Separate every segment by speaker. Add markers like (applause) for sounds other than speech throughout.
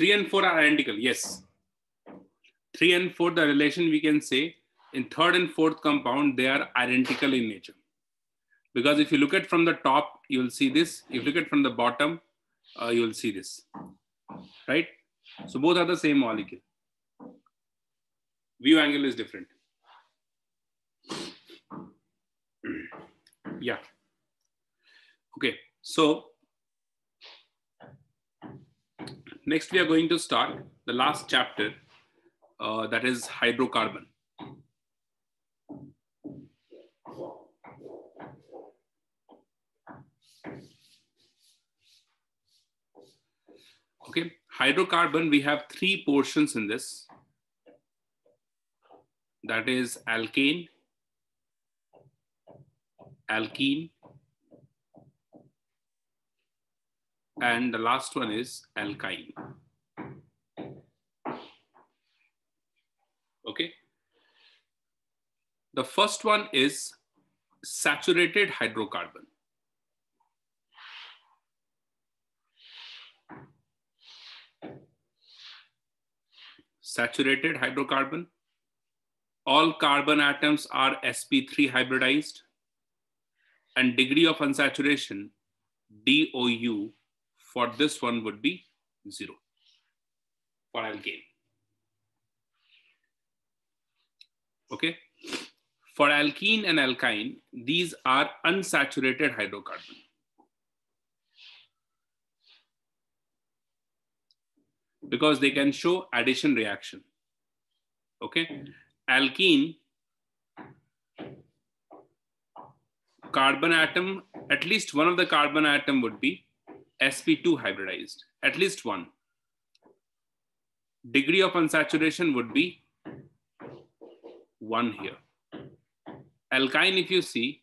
Speaker 1: 3 and 4 are identical, yes. 3 and 4, the relation we can say in third and fourth compound, they are identical in nature. Because if you look at from the top, you will see this. If you look at from the bottom, uh, you will see this. Right? So both are the same molecule. View angle is different. yeah. Okay. So next we are going to start the last chapter uh, that is hydrocarbon. Okay, hydrocarbon, we have three portions in this. That is alkane, alkene, And the last one is alkyl. Okay. The first one is saturated hydrocarbon. Saturated hydrocarbon. All carbon atoms are sp3 hybridized and degree of unsaturation DOU for this one would be zero for alkane. Okay. For alkene and alkyne, these are unsaturated hydrocarbon. Because they can show addition reaction. Okay. Alkene, carbon atom, at least one of the carbon atom would be sp2 hybridized, at least one. Degree of unsaturation would be one here. Alkyne, if you see,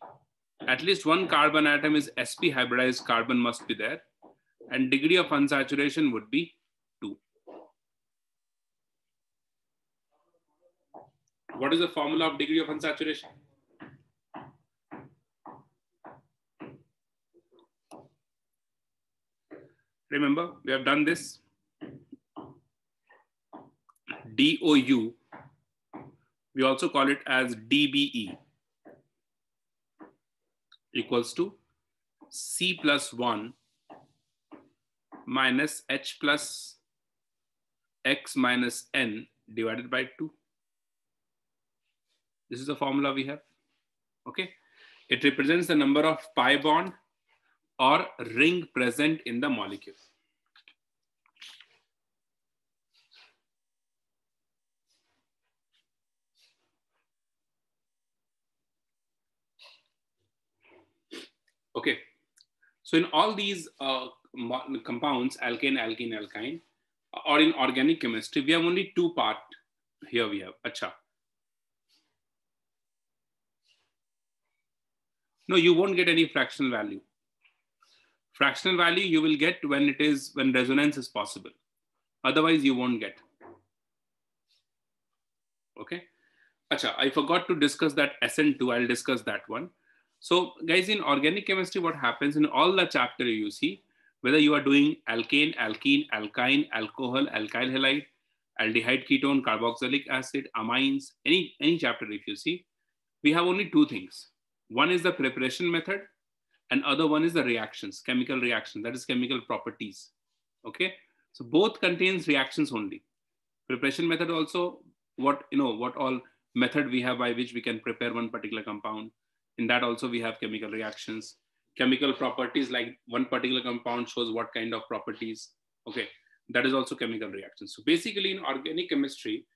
Speaker 1: at least one carbon atom is sp hybridized carbon must be there and degree of unsaturation would be 2. What is the formula of degree of unsaturation? Remember, we have done this. DOU, we also call it as DBE equals to C plus 1 minus H plus X minus N divided by 2. This is the formula we have. Okay. It represents the number of pi bond or ring present in the molecule. Okay, so in all these uh, compounds, alkane, alkene, alkyne, or in organic chemistry, we have only two part. Here we have, acha. No, you won't get any fractional value. Fractional value you will get when it is when resonance is possible. Otherwise, you won't get. Okay. Acha, I forgot to discuss that SN2. I'll discuss that one. So, guys, in organic chemistry, what happens in all the chapter you see, whether you are doing alkane, alkene, alkyne, alcohol, alkyl halide, aldehyde ketone, carboxylic acid, amines, any, any chapter if you see, we have only two things. One is the preparation method and other one is the reactions, chemical reaction, that is chemical properties. Okay, so both contains reactions only. Preparation method also, what you know, what all method we have by which we can prepare one particular compound. In that also we have chemical reactions, chemical properties like one particular compound shows what kind of properties. Okay, that is also chemical reactions. So basically in organic chemistry,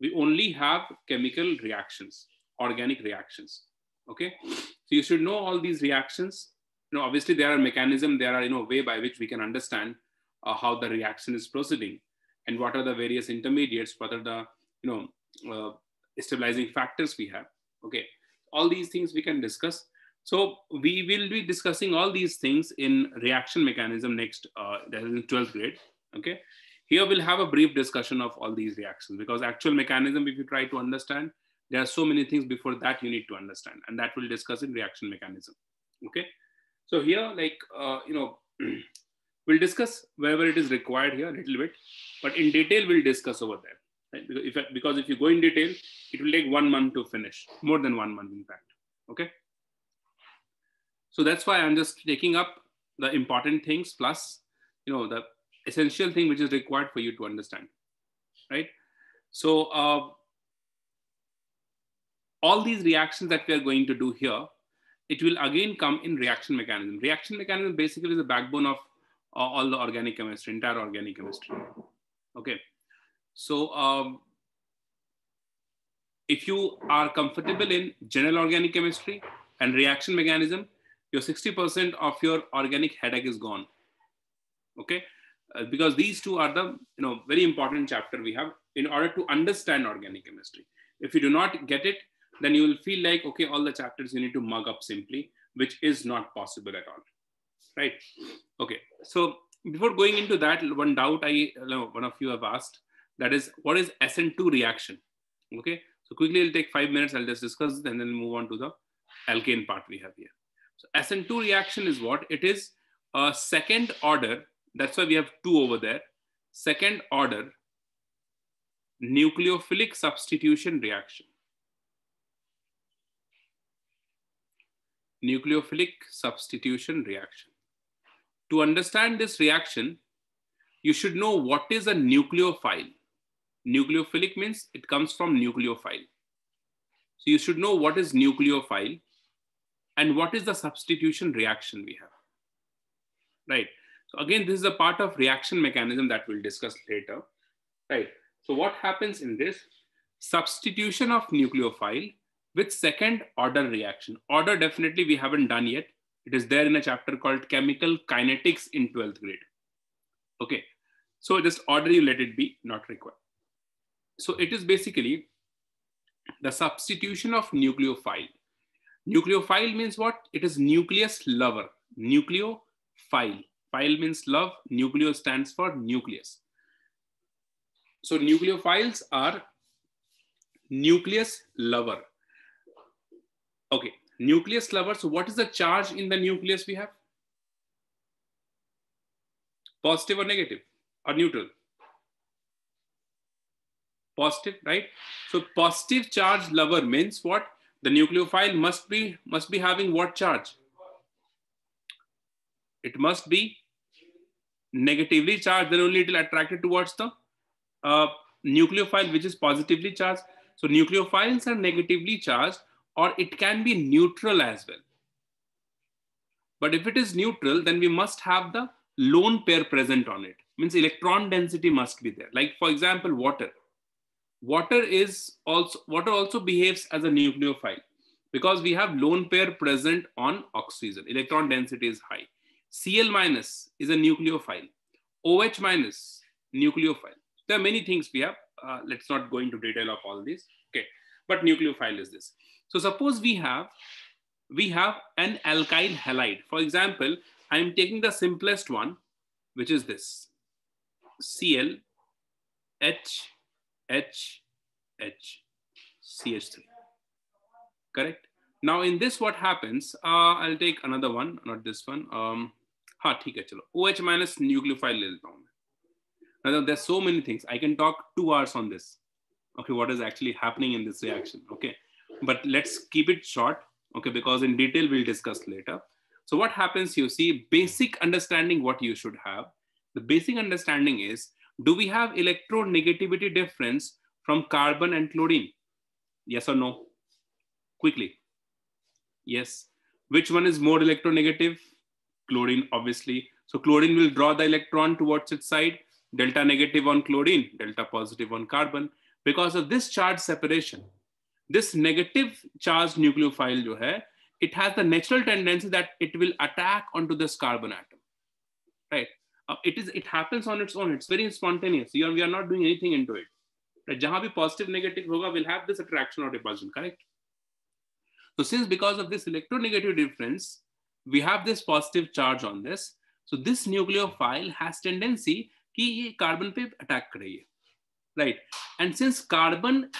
Speaker 1: we only have chemical reactions, organic reactions. Okay, so you should know all these reactions you know, obviously there are mechanisms, there are, you know, way by which we can understand uh, how the reaction is proceeding and what are the various intermediates, what are the, you know, uh, stabilizing factors we have. Okay, all these things we can discuss. So we will be discussing all these things in reaction mechanism next, uh, that is in 12th grade. Okay, here we'll have a brief discussion of all these reactions because actual mechanism, if you try to understand, there are so many things before that you need to understand and that we'll discuss in reaction mechanism. Okay. So here, like, uh, you know, (clears throat) we'll discuss wherever it is required here a little bit, but in detail, we'll discuss over there. Right? Because, if, because if you go in detail, it will take one month to finish, more than one month, in fact. Okay. So that's why I'm just taking up the important things plus, you know, the essential thing which is required for you to understand, right? So uh, all these reactions that we are going to do here it will again come in reaction mechanism. Reaction mechanism basically is the backbone of uh, all the organic chemistry, entire organic chemistry. Okay, so um, if you are comfortable in general organic chemistry and reaction mechanism, your 60% of your organic headache is gone. Okay, uh, because these two are the you know very important chapter we have in order to understand organic chemistry. If you do not get it, then you will feel like, okay, all the chapters you need to mug up simply, which is not possible at all, right? Okay, so before going into that, one doubt I one of you have asked, that is, what is SN2 reaction? Okay, so quickly it'll take five minutes, I'll just discuss it and then move on to the alkane part we have here. So SN2 reaction is what? It is a second order, that's why we have two over there, second order nucleophilic substitution reaction. nucleophilic substitution reaction. To understand this reaction, you should know what is a nucleophile. Nucleophilic means it comes from nucleophile. So you should know what is nucleophile and what is the substitution reaction we have. Right. So again, this is a part of reaction mechanism that we'll discuss later. Right. So what happens in this? Substitution of nucleophile with second order reaction. Order definitely we haven't done yet. It is there in a chapter called Chemical Kinetics in 12th grade. Okay, so just order you let it be, not required. So it is basically the substitution of nucleophile. Nucleophile means what? It is nucleus lover. Nucleophile. File means love. Nucleo stands for nucleus. So nucleophiles are nucleus lover. Okay, nucleus lover. so what is the charge in the nucleus we have? Positive or negative or neutral? Positive, right? So positive charge lover means what? The nucleophile must be must be having what charge? It must be negatively charged, then only it will attract it towards the uh, nucleophile, which is positively charged. So nucleophiles are negatively charged, or it can be neutral as well. But if it is neutral, then we must have the lone pair present on it. Means electron density must be there. Like for example, water. Water is also water also behaves as a nucleophile because we have lone pair present on oxygen. Electron density is high. Cl minus is a nucleophile. OH minus nucleophile. There are many things we have. Uh, let's not go into detail of all these. Okay, but nucleophile is this. So suppose we have, we have an alkyl halide. For example, I'm taking the simplest one, which is this. Cl, H, H, H, CH3. Correct? Now in this, what happens? Uh, I'll take another one, not this one. Um, ha, theek chalo. OH minus nucleophile le Now there's so many things. I can talk two hours on this. Okay, what is actually happening in this reaction? Okay but let's keep it short, okay, because in detail we'll discuss later. So what happens, you see, basic understanding what you should have. The basic understanding is, do we have electronegativity difference from carbon and chlorine? Yes or no? Quickly. Yes. Which one is more electronegative? Chlorine, obviously. So chlorine will draw the electron towards its side, delta negative on chlorine, delta positive on carbon, because of this charge separation this negative charged nucleophile jo hai, it has the natural tendency that it will attack onto this carbon atom, right? Uh, it is it happens on its own. It's very spontaneous. You are, we are not doing anything into it. Right? Jahan bhi positive negative hoga, will have this attraction or repulsion, correct? So since because of this electronegative difference, we have this positive charge on this. So this nucleophile has tendency कि ये carbon attack attack कर रही है right and since carbon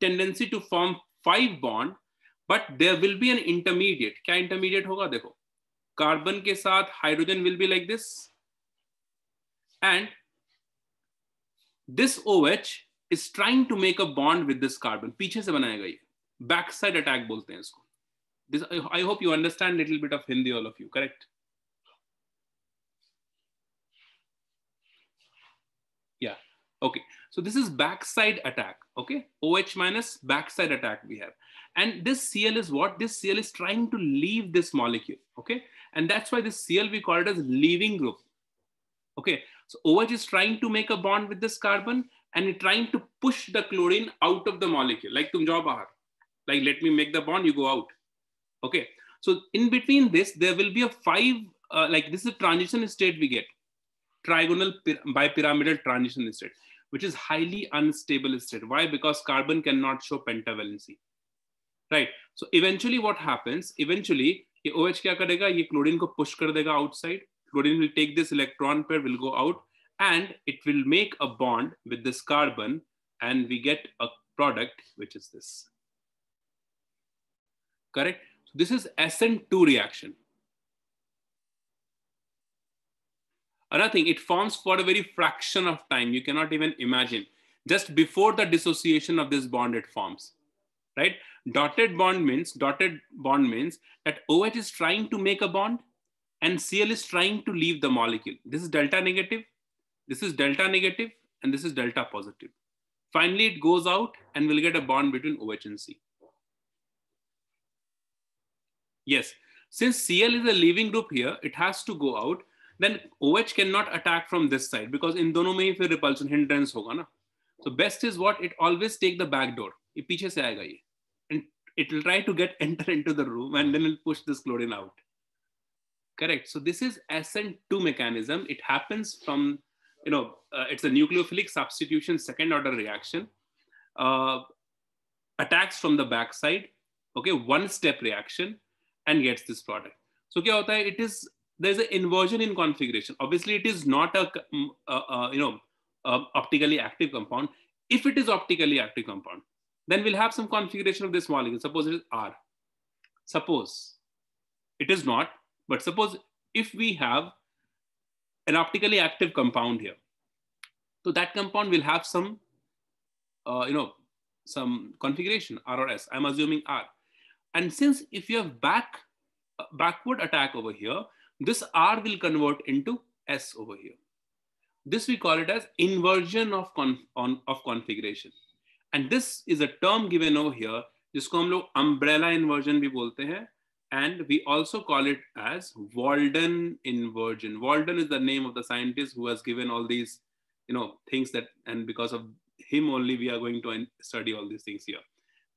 Speaker 1: tendency to form five bond but there will be an intermediate kya intermediate hoga dekho carbon ke sath hydrogen will be like this and this OH is trying to make a bond with this carbon. piche se बनाया गया back side attack bolte hain isko this i hope you understand little bit of hindi all of you correct yeah okay So this is backside attack, okay? OH minus backside attack we have. And this Cl is what? This Cl is trying to leave this molecule, okay? And that's why this Cl we call it as leaving group, okay? So OH is trying to make a bond with this carbon and it's trying to push the chlorine out of the molecule, like tum jao bahar. Like, let me make the bond, you go out, okay? So in between this, there will be a five, uh, like this is a transition state we get, trigonal bipyramidal transition state which is highly unstable state. Why? Because carbon cannot show pentavalency. Right. So eventually what happens, eventually OH kya karega? Ye chlorine ko push kar dega outside. Chlorine will take this electron pair, will go out and it will make a bond with this carbon and we get a product, which is this. Correct. So this is SN2 reaction. another thing it forms for a very fraction of time you cannot even imagine just before the dissociation of this bond it forms right dotted bond means dotted bond means that oh is trying to make a bond and cl is trying to leave the molecule this is delta negative this is delta negative and this is delta positive finally it goes out and we'll get a bond between oh and c yes since cl is a leaving group here it has to go out then OH cannot attack from this side because in dono में ही फिर repulsion hindrance होगा ना so best is what it always take the back door ये पीछे the आएगा ये and it will try to get (laughs) enter into the room and then it'll push this chlorine out correct so this is ascent 2 mechanism it happens from you know uh, it's a nucleophilic substitution second order reaction uh, attacks from the backside okay one step reaction and gets this product so kya hota hai it is there's an inversion in configuration. Obviously, it is not a, a, a you know a optically active compound. If it is optically active compound, then we'll have some configuration of this molecule. Suppose it is R. Suppose it is not, but suppose if we have an optically active compound here, so that compound will have some, uh, you know, some configuration R or S. I'm assuming R. And since if you have back uh, backward attack over here, this R will convert into S over here. This we call it as inversion of, conf on, of configuration. And this is a term given over here, जिसको हम लोग umbrella inversion भी बोलते हैं. And we also call it as Walden inversion. Walden is the name of the scientist who has given all these, you know, things that, and because of him only we are going to study all these things here.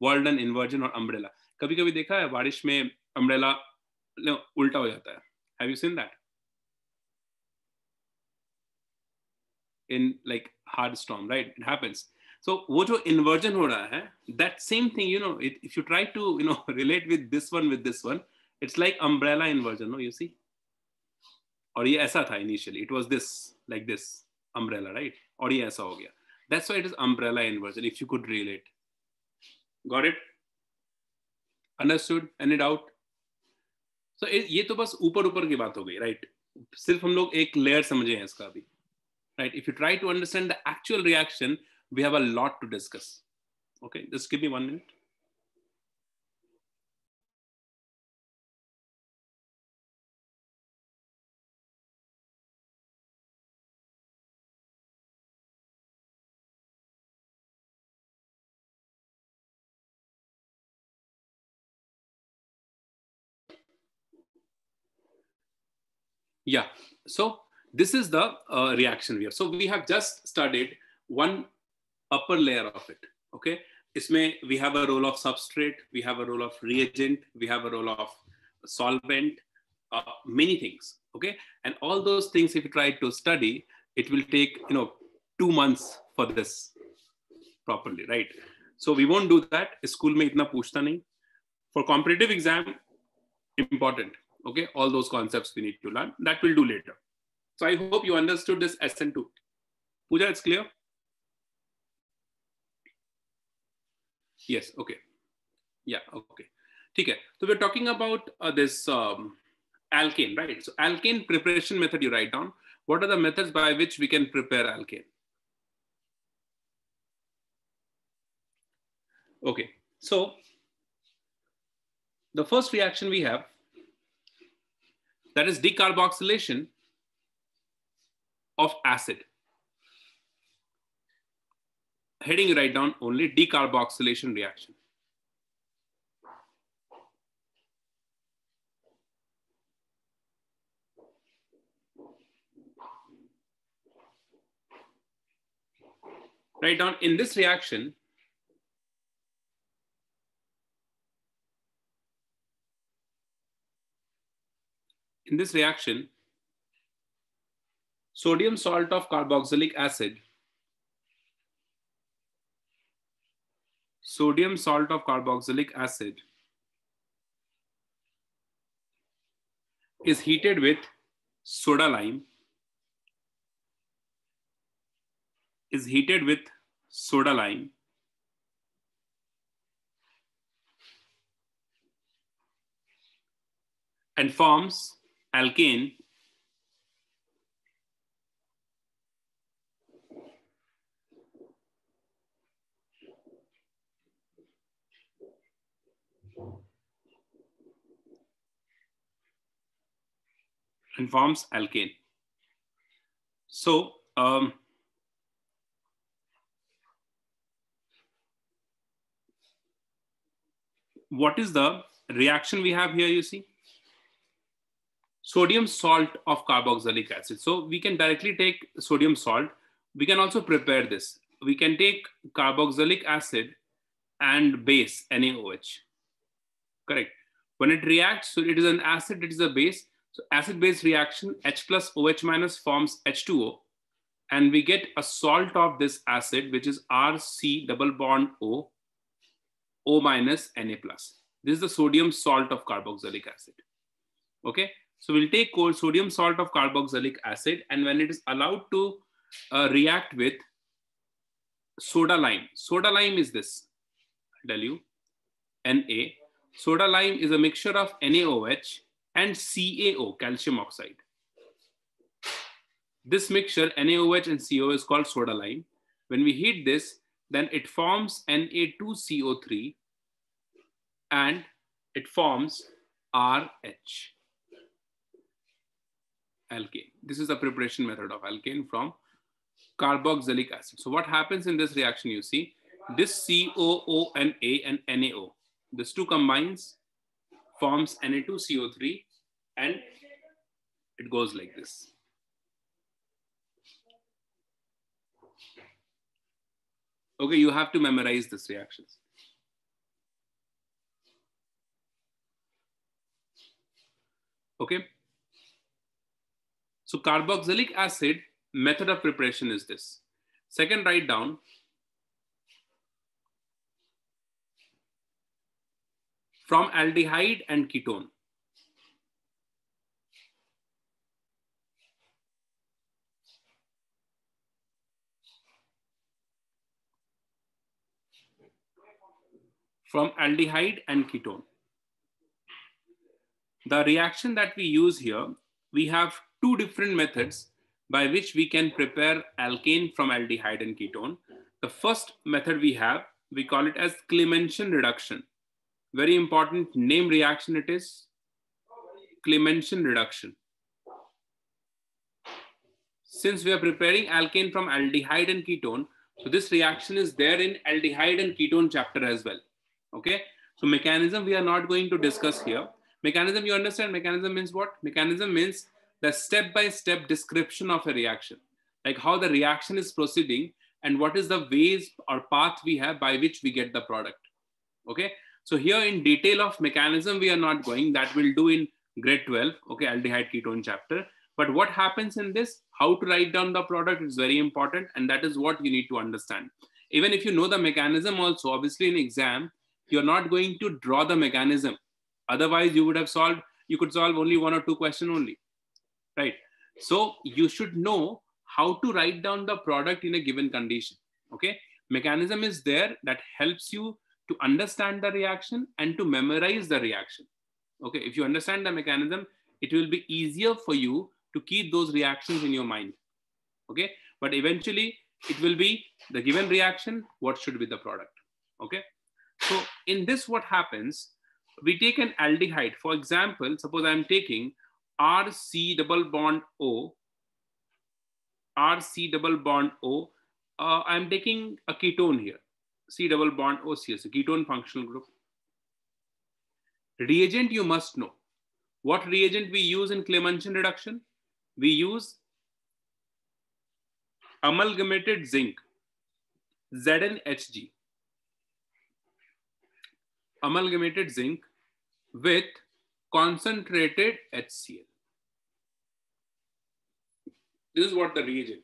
Speaker 1: Walden inversion or umbrella. कभी कभी देखा है बारिश में umbrella उल्टा हो जाता है have you seen that? In like hard storm, right? It happens. So वो जो inversion हो रहा है, that same thing, you know, it, if you try to, you know, (laughs) relate with this one with this one, it's like umbrella inversion, no? You see? और ये ऐसा था initially, it was this, like this umbrella, right? और ये ऐसा हो गया. That's why it is umbrella inversion. If you could relate, got it? Understood? Any doubt? So so, ये तो बस ऊपर ऊपर की बात हो गई राइट right? सिर्फ हम लोग एक लेयर समझे हैं इसका अभी right if you try to understand the actual reaction we have a lot to discuss okay just give me one minute Yeah. So this is the uh, reaction we have. So we have just studied one upper layer of it. Okay. Isme, we have a role of substrate, we have a role of reagent, we have a role of solvent, uh, many things. Okay. And all those things, if you try to study, it will take, you know, two months for this properly, right? So we won't do that. School may itna puchta nahi. For competitive exam, important. Okay, all those concepts we need to learn. That we'll do later. So I hope you understood this SN2. Pooja, it's clear? Yes, okay. Yeah, okay. Okay, so we're talking about uh, this um, alkane, right? So alkane preparation method you write down. What are the methods by which we can prepare alkane? Okay, so the first reaction we have that is decarboxylation of acid. Heading write down only decarboxylation reaction. Write down in this reaction, in this reaction, sodium salt of carboxylic acid, sodium salt of carboxylic acid is heated with soda lime, is heated with soda lime, and forms alkane and forms alkane. So um, what is the reaction we have here, you see? sodium salt of carboxylic acid. So we can directly take sodium salt. We can also prepare this. We can take carboxylic acid and base, NaOH. Correct. When it reacts, so it is an acid, it is a base. So acid-base reaction, H plus OH minus forms H2O. And we get a salt of this acid, which is RC double bond O, O minus Na plus. This is the sodium salt of carboxylic acid. Okay. So we'll take sodium salt of carboxylic acid and when it is allowed to uh, react with soda lime. Soda lime is this, I'll tell you, Na. Soda lime is a mixture of NaOH and CaO, calcium oxide. This mixture, NaOH and CaO is called soda lime. When we heat this, then it forms Na2CO3 and it forms RH alkane. This is the preparation method of alkane from carboxylic acid. So what happens in this reaction, you see, this COONA and NaO, this two combines, forms Na2CO3 and it goes like this. Okay, you have to memorize this reactions. Okay. So carboxylic acid method of preparation is this. Second, write down from aldehyde and ketone. From aldehyde and ketone. The reaction that we use here, we have two different methods by which we can prepare alkane from aldehyde and ketone. The first method we have, we call it as Clemention reduction. Very important name reaction it is, Clemention reduction. Since we are preparing alkane from aldehyde and ketone, so this reaction is there in aldehyde and ketone chapter as well. Okay, so mechanism we are not going to discuss here. Mechanism, you understand mechanism means what? Mechanism means the step by step description of a reaction, like how the reaction is proceeding and what is the ways or path we have by which we get the product. Okay, so here in detail of mechanism, we are not going, that we'll do in grade 12, okay, aldehyde ketone chapter. But what happens in this, how to write down the product is very important and that is what you need to understand. Even if you know the mechanism also, obviously in exam, you're not going to draw the mechanism. Otherwise you would have solved, you could solve only one or two question only right? So you should know how to write down the product in a given condition, okay? Mechanism is there that helps you to understand the reaction and to memorize the reaction. Okay, if you understand the mechanism, it will be easier for you to keep those reactions in your mind. Okay, but eventually it will be the given reaction, what should be the product. Okay, so in this, what happens, we take an aldehyde. For example, suppose I'm taking RC double bond O, RC double bond O, uh, I'm taking a ketone here, C double bond OCS, a ketone functional group. Reagent you must know. What reagent we use in Clemention reduction? We use amalgamated zinc, ZnHG. Amalgamated zinc with concentrated HCl. This is what the reagent.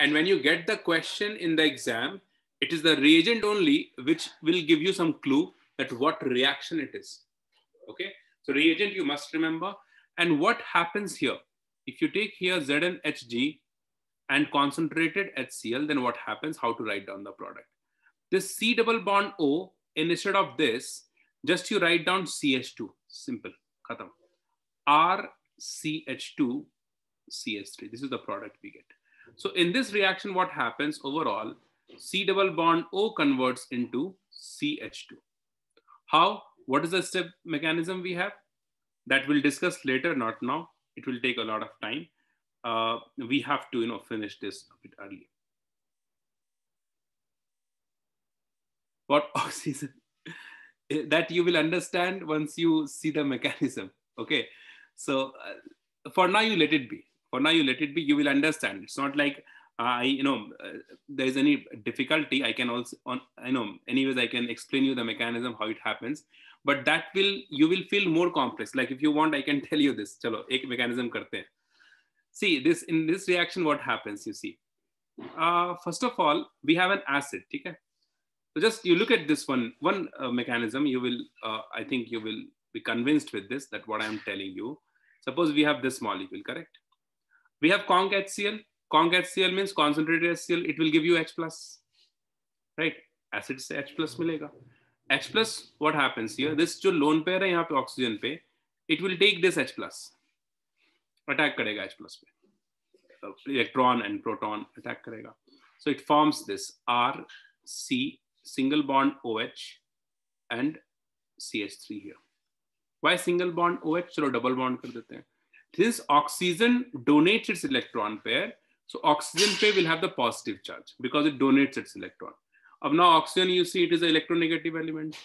Speaker 1: And when you get the question in the exam, it is the reagent only which will give you some clue at what reaction it is. Okay, so reagent you must remember. And what happens here? If you take here ZnHG and concentrated HCl, then what happens? How to write down the product. This C double bond O, instead of this, just you write down CH2, simple, R RCH2 CH3. This is the product we get. So in this reaction, what happens overall, C double bond O converts into CH2. How? What is the step mechanism we have? That we'll discuss later, not now. It will take a lot of time. Uh, we have to you know, finish this a bit early. What (laughs) oxygen? Eh, that you will understand once you see the mechanism. Okay. So uh, for now, you let it be for now you let it be you will understand it's not like uh, i you know uh, there is any difficulty i can also on i know anyways i can explain you the mechanism how it happens but that will you will feel more complex like if you want i can (laughs) tell you this chalo ek mechanism karte see this in this reaction what happens you see uh, first of all we have an acid Okay. so just you look at this one one uh, mechanism you will uh, i think you will be convinced with this that what i am telling you suppose we have this molecule correct we have Kong HCl. Kong HCl means concentrated HCl. It will give you H plus, right? Acid H plus Milega. Hmm. H plus what happens here? This जो lone pair है यहाँ oxygen पे, it will take this H plus. Attack करेगा H plus पे. Uh, electron and proton attack करेगा. So it forms this R C single bond OH and CH3 here. Why single bond OH? चलो double bond कर देते हैं this oxygen donates its electron pair. So oxygen pair will have the positive charge because it donates its electron. Of now oxygen, you see it is an electronegative element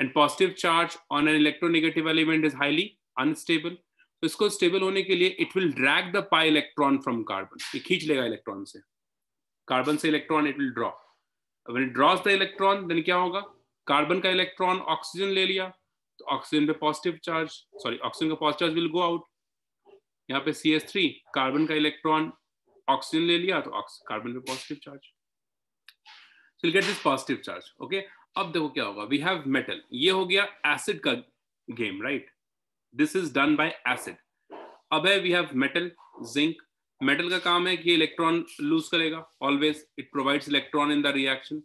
Speaker 1: and positive charge on an electronegative element is highly unstable. So it's called stable hone it will drag the pi electron from carbon. It lega electron the Carbon se electron, it will draw. When it draws the electron, then kya hoga? Carbon ka electron, oxygen le liya. Oxygen pe positive charge, sorry, oxygen ka positive charge will go out. यहाँ पे C S three carbon का electron oxygen ले लिया तो carbon पे positive charge so get this positive charge okay अब देखो क्या होगा वी हैव मेटल ये हो गया एसिड का game right this is done by acid अब है we have metal zinc metal का काम है कि इलेक्ट्रॉन लूज करेगा always it provides electron in the reaction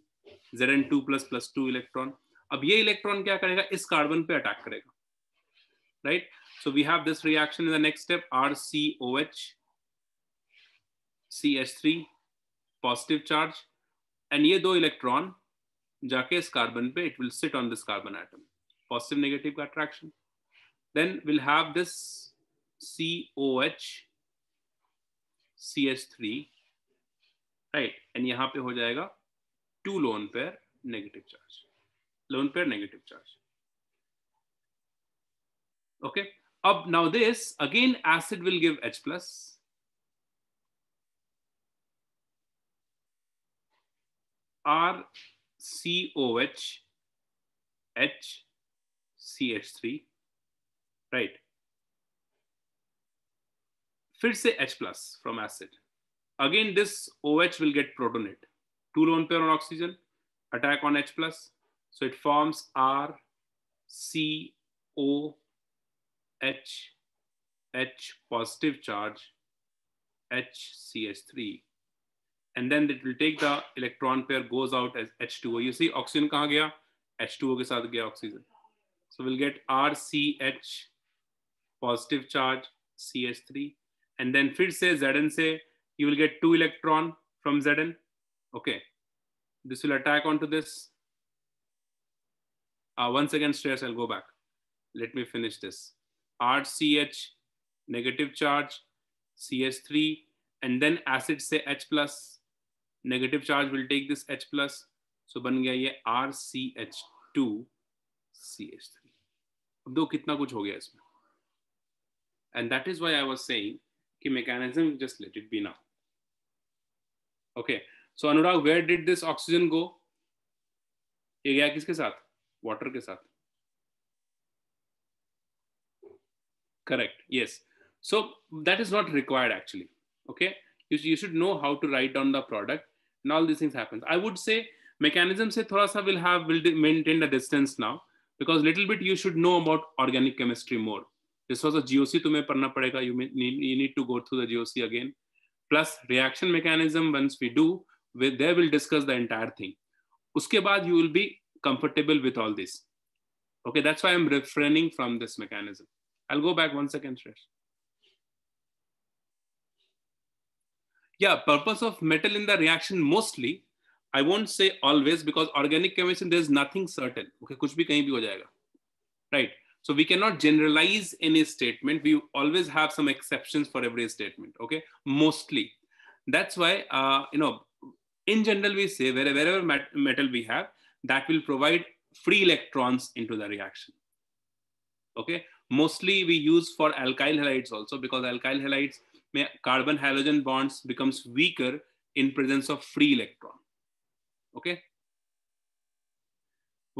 Speaker 1: Z N two plus plus two electron अब ये इलेक्ट्रॉन क्या करेगा इस कार्बन पे अटैक करेगा right right? So we have this reaction in the next step, RCOH, CH3, positive charge. And these two electron, this carbon, pe, it will sit on this carbon atom. Positive, negative attraction. Then we'll have this COH, CH3, right? And here it will be two lone pair, negative charge. Lone pair, negative charge. Okay? up now this again acid will give H plus. R C O H H C H three, right? फिर H plus from acid. Again, this OH will get protonate. Two lone pair on oxygen, attack on H plus. So it forms R C O H, H positive charge, hcs 3 And then it will take the electron pair goes out as H2O. You see oxygen kaha gaya? H2O ke saath gaya oxygen. So we'll get RCH, positive charge, cs 3 And then fir se Zn se, you will get two electron from Zn. Okay. This will attack onto this. Uh, once again, stress, I'll go back. Let me finish this. RCH, negative charge, CH3, and then acid से H plus. Negative charge will take this H plus. So बन गया ये RCH2 CH3. अब दो कितना कुछ हो गया इसमें And that is why I was saying कि mechanism just let it be now. Okay. So Anurag, where did this oxygen go? ये गया किसके साथ? Water के साथ. Correct. Yes. So that is not required actually. Okay. You, you should know how to write down the product and all these things happens. I would say mechanism say thora sa will have will maintain the distance now because little bit you should know about organic chemistry more. This was a GOC to parna padega. You, may, you need to go through the GOC again. Plus reaction mechanism once we do, we, there will discuss the entire thing. Uske baad you will be comfortable with all this. Okay, that's why I'm refraining from this mechanism. I'll go back one second, Shresh. Yeah, purpose of metal in the reaction mostly. I won't say always because organic chemistry there is nothing certain. Okay, कुछ भी कहीं भी हो जाएगा. Right. So we cannot generalize any statement. We always have some exceptions for every statement. Okay, mostly. That's why uh, you know, in general, we say wherever metal we have, that will provide free electrons into the reaction. Okay, Mostly we use for alkyl halides also because alkyl halides may carbon halogen bonds becomes weaker in presence of free electron. Okay.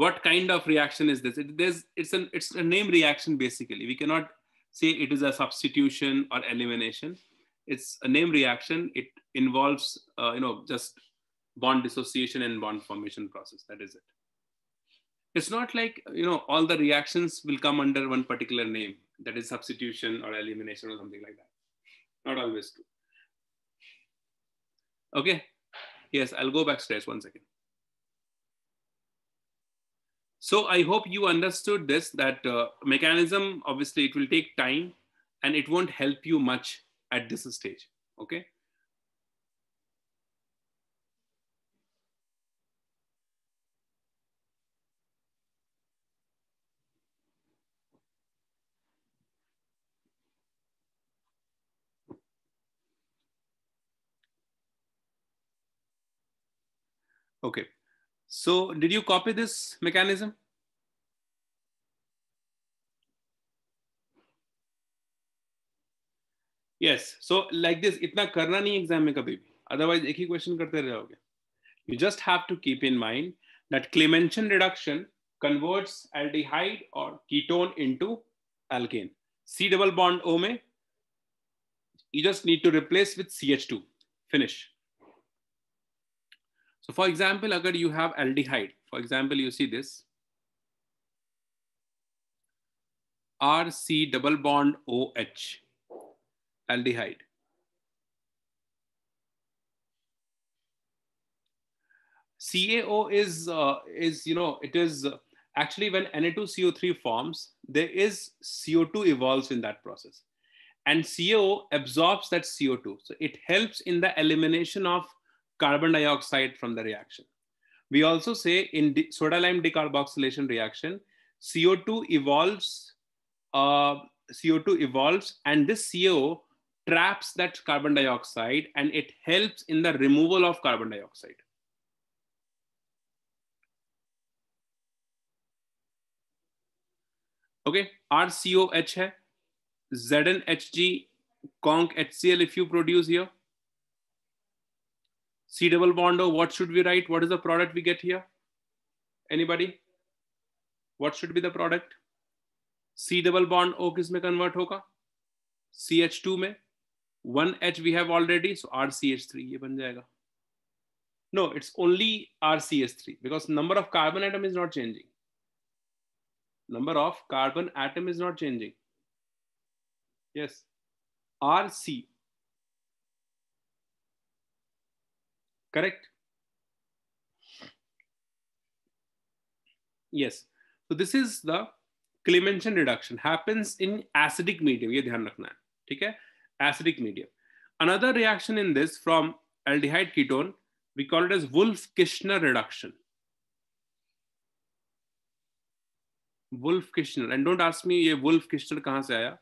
Speaker 1: What kind of reaction is this? It, there's, it's, an, it's a name reaction basically. We cannot say it is a substitution or elimination. It's a name reaction. It involves, uh, you know, just bond dissociation and bond formation process. That is it it's not like you know all the reactions will come under one particular name that is substitution or elimination or something like that not always true okay yes i'll go backstairs one second so i hope you understood this that uh, mechanism obviously it will take time and it won't help you much at this stage okay Okay. So did you copy this mechanism? Yes. So like this, itna karna nahi exam mein kabhi. Otherwise, ek hi question karte rahoge. You just have to keep in mind that Clemention reduction converts aldehyde or ketone into alkane. C double bond O mein, you just need to replace with CH2. Finish. So for example, agar you have aldehyde, for example, you see this. RC double bond OH, aldehyde. CaO is, uh, is, you know, it is uh, actually when Na2CO3 forms, there is CO2 evolves in that process. And CaO absorbs that CO2. So it helps in the elimination of carbon dioxide from the reaction. We also say in soda lime decarboxylation reaction, CO2 evolves, uh, CO2 evolves, and this CO traps that carbon dioxide and it helps in the removal of carbon dioxide. Okay, RCOH, ZNHG, CONC HCl if you produce here. C double bond O, oh, what should we write? What is the product we get here? Anybody? What should be the product? C double bond O oh, किस में convert होगा? CH2 में. One H we have already, so RCH3 ये बन जाएगा. No, it's only RCS3 because number of carbon atom is not changing. Number of carbon atom is not changing. Yes. RC correct? Yes. So this is the Clemensian reduction happens in acidic medium. ye dhyan rakhna hai theek hai Acidic medium. Another reaction in this from aldehyde ketone, we call it as Wolf-Kishner reduction. Wolf-Kishner. And don't ask me ये Wolf-Kishner कहाँ से आया?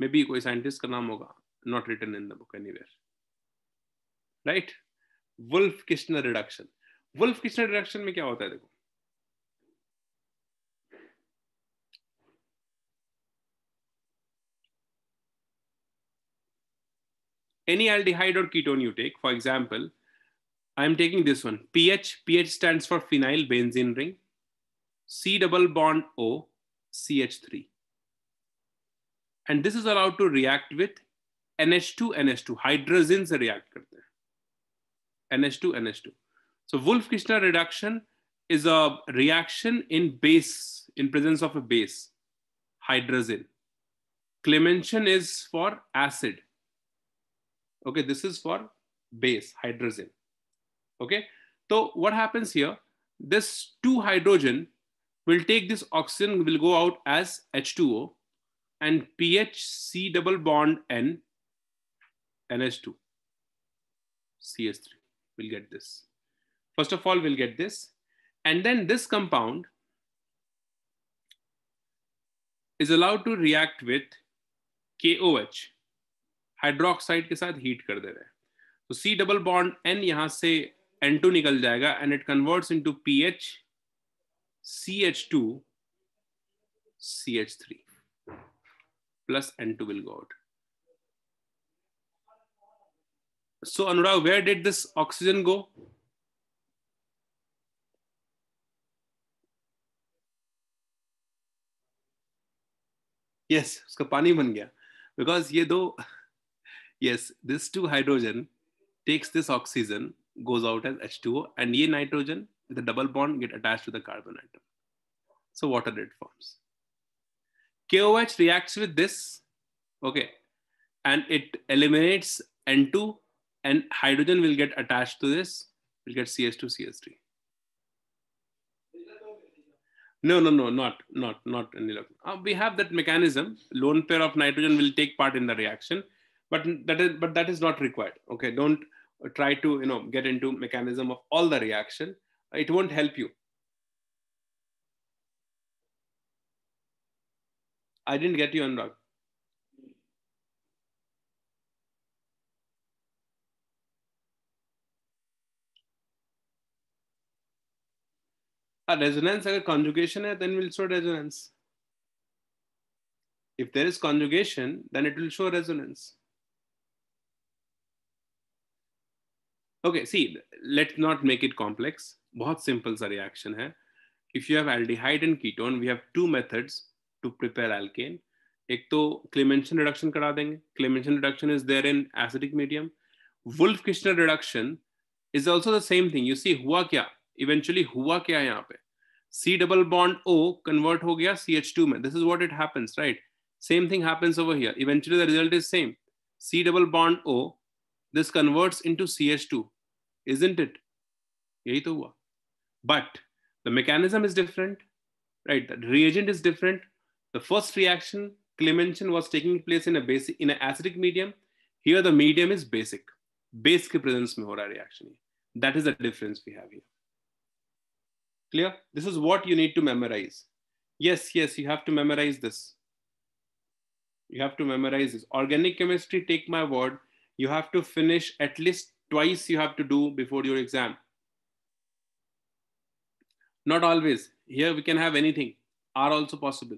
Speaker 1: Maybe कोई scientist का नाम होगा. Not written in the book anywhere. Right? Wolff Kishner reduction Wolff Kishner reduction में क्या होता है देखो any aldehyde or ketone you take for example i am taking this one ph ph stands for phenyl benzene ring c double bond o ch3 and this is allowed to react with nh2 nh2 hydrazine se react karte hain NH2, NH2. So Wolf-Kishner reduction is a reaction in base, in presence of a base, hydrazine. Clemention is for acid. Okay, this is for base, hydrazine. Okay, so what happens here? This 2 hydrogen will take this oxygen, will go out as H2O and PHC double bond N, NH2, CS3 we'll get this. First of all, we'll get this. And then this compound is allowed to react with KOH. Hydroxide ke saath heat kar de So C double bond N yahan se N2 and it converts into PH CH2 CH3 plus N2 will go out. So Anurag, where did this oxygen go? Yes, its पानी बन because ये दो (laughs) yes this two hydrogen takes this oxygen goes out as H2O and the nitrogen with a double bond get attached to the carbon atom. So water it forms. KOH reacts with this, okay, and it eliminates N2 and hydrogen will get attached to this we'll get cs2 cs3 no no no not not not in the uh, we have that mechanism lone pair of nitrogen will take part in the reaction but that is but that is not required okay don't try to you know get into mechanism of all the reaction it won't help you i didn't get you unlocked resonance अगर conjugation है then will show resonance if there is conjugation then it will show resonance okay see let's not make it complex bahut simple sa reaction hai if you have aldehyde and ketone we have two methods to prepare alkane एक तो Clemmensen reduction करा देंगे Clemmensen reduction is there in acidic medium Wolff Kishner reduction is also the same thing you see हुआ क्या eventually हुआ क्या यहाँ पे C double bond O convert हो गया सी एच टू में this is what it happens right same thing happens over here eventually the result is same C double bond O this converts into C H two isn't it यही तो हुआ but the mechanism is different right the reagent is different the first reaction Clemention was taking place in a basic in an acidic medium here the medium is basic base के presence में हो रहा reaction that is the difference we have here Clear? This is what you need to memorize. Yes, yes, you have to memorize this. You have to memorize this. Organic chemistry, take my word, you have to finish at least twice you have to do before your exam. Not always. Here we can have anything. Are also possible.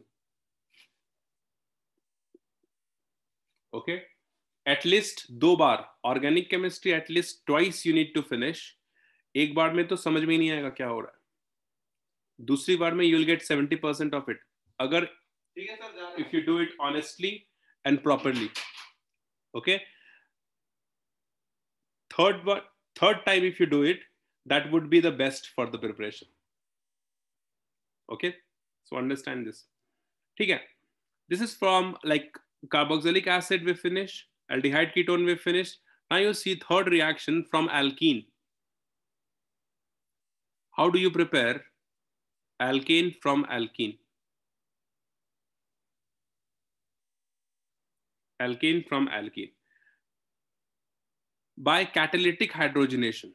Speaker 1: Okay. At least do bar. organic chemistry at least twice you need to finish. एक बार में तो समझ में नहीं आएगा क्या हो रहा है दूसरी बार में you'll get seventy percent of it अगर if you do it honestly and properly okay third third time if you do it that would be the best for the preparation okay so understand this ठीक है this is from like carboxylic acid we finish aldehyde ketone we finish now you see third reaction from alkene how do you prepare alkane from alkene. Alkane from alkene. By catalytic hydrogenation.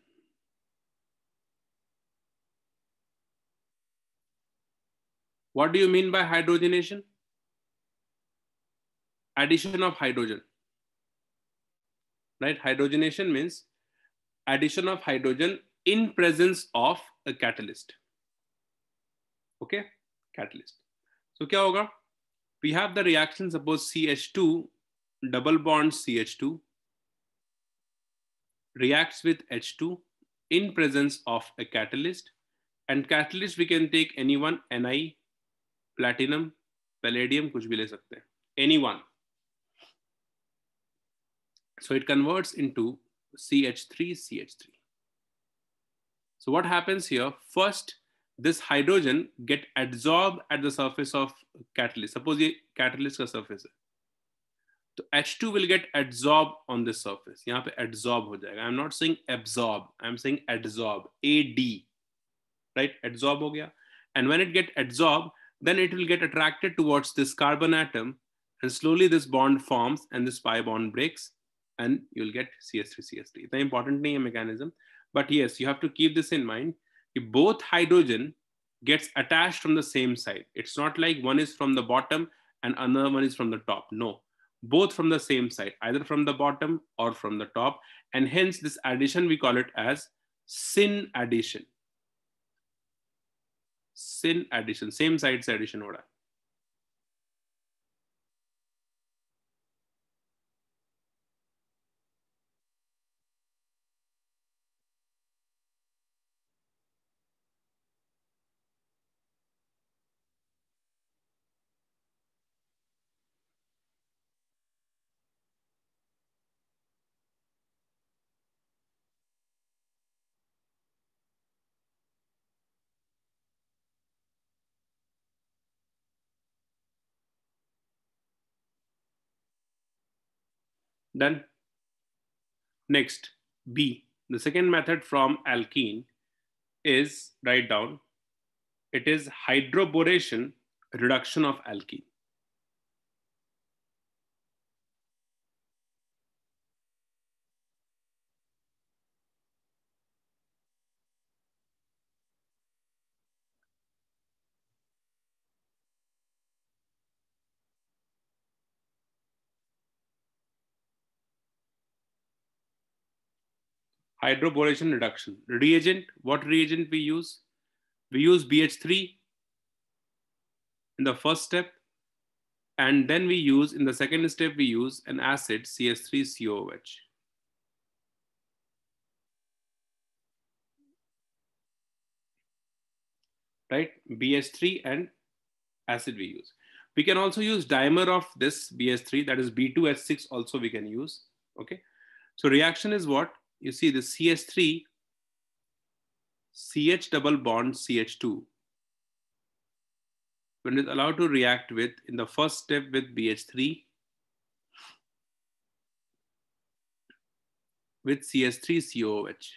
Speaker 1: What do you mean by hydrogenation? Addition of hydrogen. Right? Hydrogenation means addition of hydrogen in presence of a catalyst okay catalyst so kya hoga we have the reaction suppose ch2 double bond ch2 reacts with h2 in presence of a catalyst and catalyst we can take anyone ni platinum palladium kuch bhi le sakte hain anyone so it converts into ch3 ch3 so what happens here first this hydrogen get adsorbed at the surface of catalyst. Suppose the catalyst surface so H2 will get adsorbed on the surface. यहाँ पे adsorb हो I'm not saying absorb. I'm saying adsorb. A D, right? Adsorb हो And when it get adsorbed, then it will get attracted towards this carbon atom, and slowly this bond forms and this pi bond breaks, and you'll get CS3 CS3. इतना important नहीं mechanism, but yes, you have to keep this in mind if both hydrogen gets attached from the same side. It's not like one is from the bottom and another one is from the top. No, both from the same side, either from the bottom or from the top. And hence this addition, we call it as syn addition. Syn addition, same sides addition order. Done. Next, B. The second method from alkene is, write down, it is hydroboration reduction of alkene. hydroboration reduction. Reagent, what reagent we use? We use BH3 in the first step. And then we use, in the second step, we use an acid, CS3COOH. Right, BH3 and acid we use. We can also use dimer of this BS3, that is B2H6 also we can use, okay? So reaction is what? you see the CS3, CH double bond CH2. When it's allowed to react with, in the first step with BH3, with CS3COOH.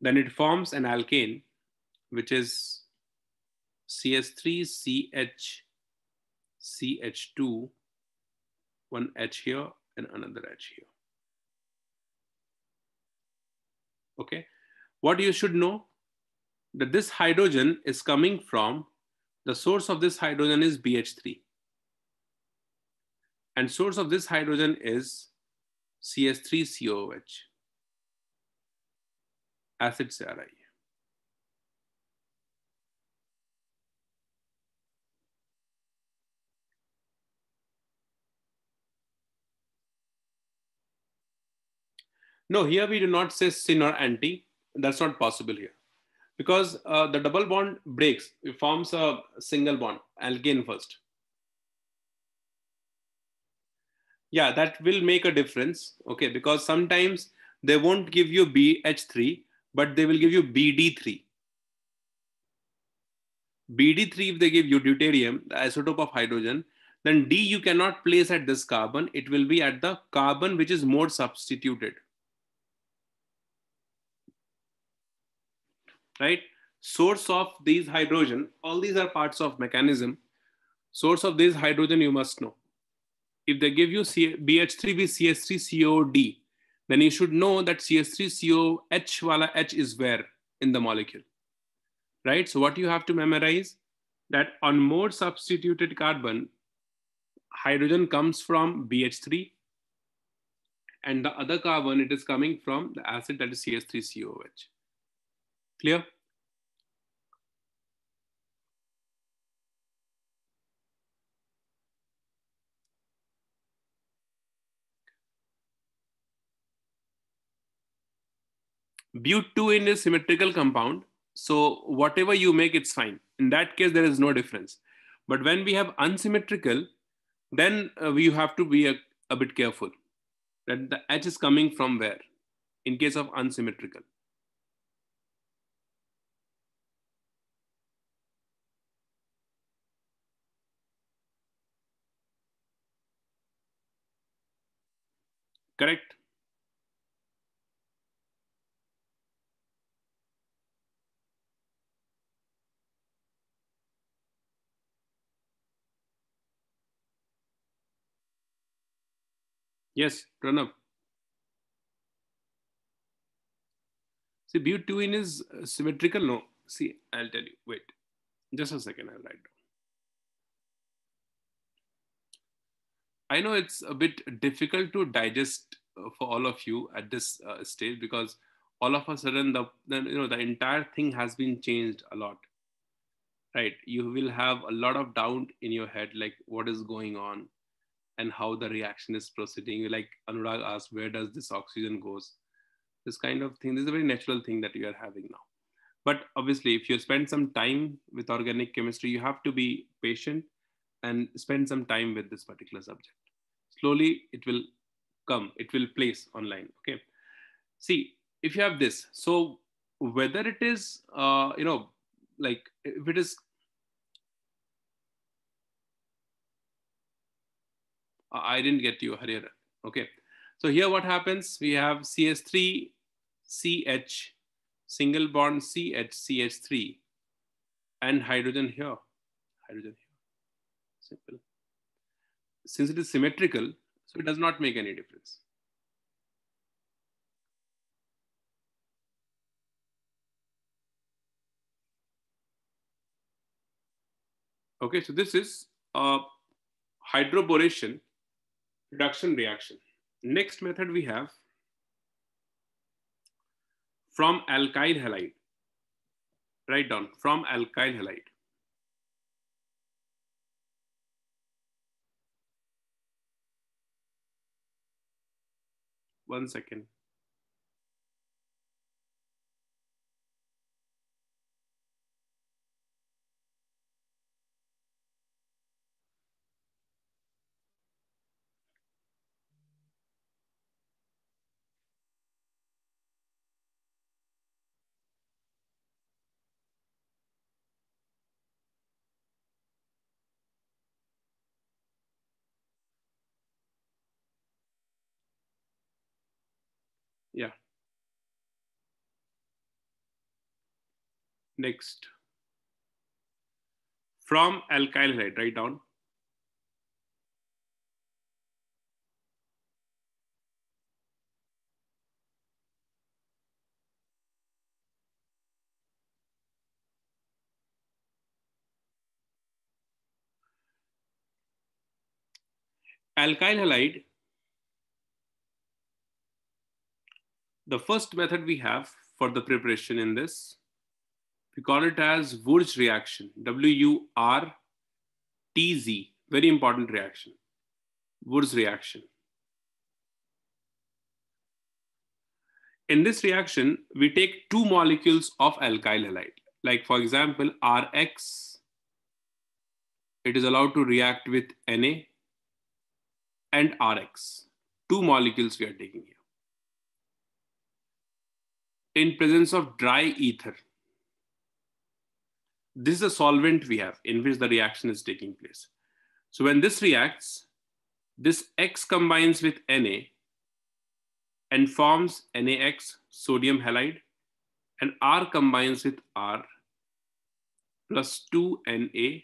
Speaker 1: Then it forms an alkane, which is CS3CH CH2 one edge here and another edge here. Okay, what you should know that this hydrogen is coming from, the source of this hydrogen is BH3. And source of this hydrogen is cs 3 coh acid CRI. No, here we do not say sin or anti. That's not possible here because uh, the double bond breaks. It forms a single bond, alkane first. Yeah, that will make a difference. Okay, because sometimes they won't give you BH3, but they will give you BD3. BD3, if they give you deuterium, the isotope of hydrogen, then D you cannot place at this carbon. It will be at the carbon which is more substituted. right? Source of these hydrogen, all these are parts of mechanism. Source of this hydrogen you must know. If they give you BH3BCS3COD, then you should know that cs 3 coh wala H is where in the molecule, right? So what you have to memorize that on more substituted carbon, hydrogen comes from BH3 and the other carbon it is coming from the acid thats is is CH3COH. Clear? Bute-2-in is symmetrical compound. So whatever you make, it's fine. In that case, there is no difference. But when we have unsymmetrical, then uh, we have to be a, a bit careful that the H is coming from where in case of unsymmetrical. Correct? Yes, Pranav. See, but 2 in is uh, symmetrical. No, see, I'll tell you. Wait, just a second. I'll write down. I know it's a bit difficult to digest uh, for all of you at this uh, stage because all of a sudden the, the you know the entire thing has been changed a lot right you will have a lot of doubt in your head like what is going on and how the reaction is proceeding like anurag asked where does this oxygen goes this kind of thing this is a very natural thing that you are having now but obviously if you spend some time with organic chemistry you have to be patient and spend some time with this particular subject. Slowly, it will come, it will place online. Okay. See, if you have this, so whether it is, uh, you know, like if it is, I didn't get you, Harira. Okay. So here what happens, we have CS3, CH, single bond CH, CH3, and hydrogen here, hydrogen here simple. Since it is symmetrical, so it does not make any difference. Okay, so this is a hydroboration reduction reaction. Next method we have from alkyl halide. Write down from alkyl halide. one second Next. From alkyl halide, write down. alkyl halide, the first method we have for the preparation in this we call it as Wurz reaction, W-U-R-T-Z, very important reaction, Wurz reaction. In this reaction, we take two molecules of alkyl halide. Like for example, RX, it is allowed to react with Na and RX, two molecules we are taking here. In presence of dry ether, this is a solvent we have in which the reaction is taking place. So when this reacts, this X combines with Na and forms NaX sodium halide and R combines with R plus 2NaX.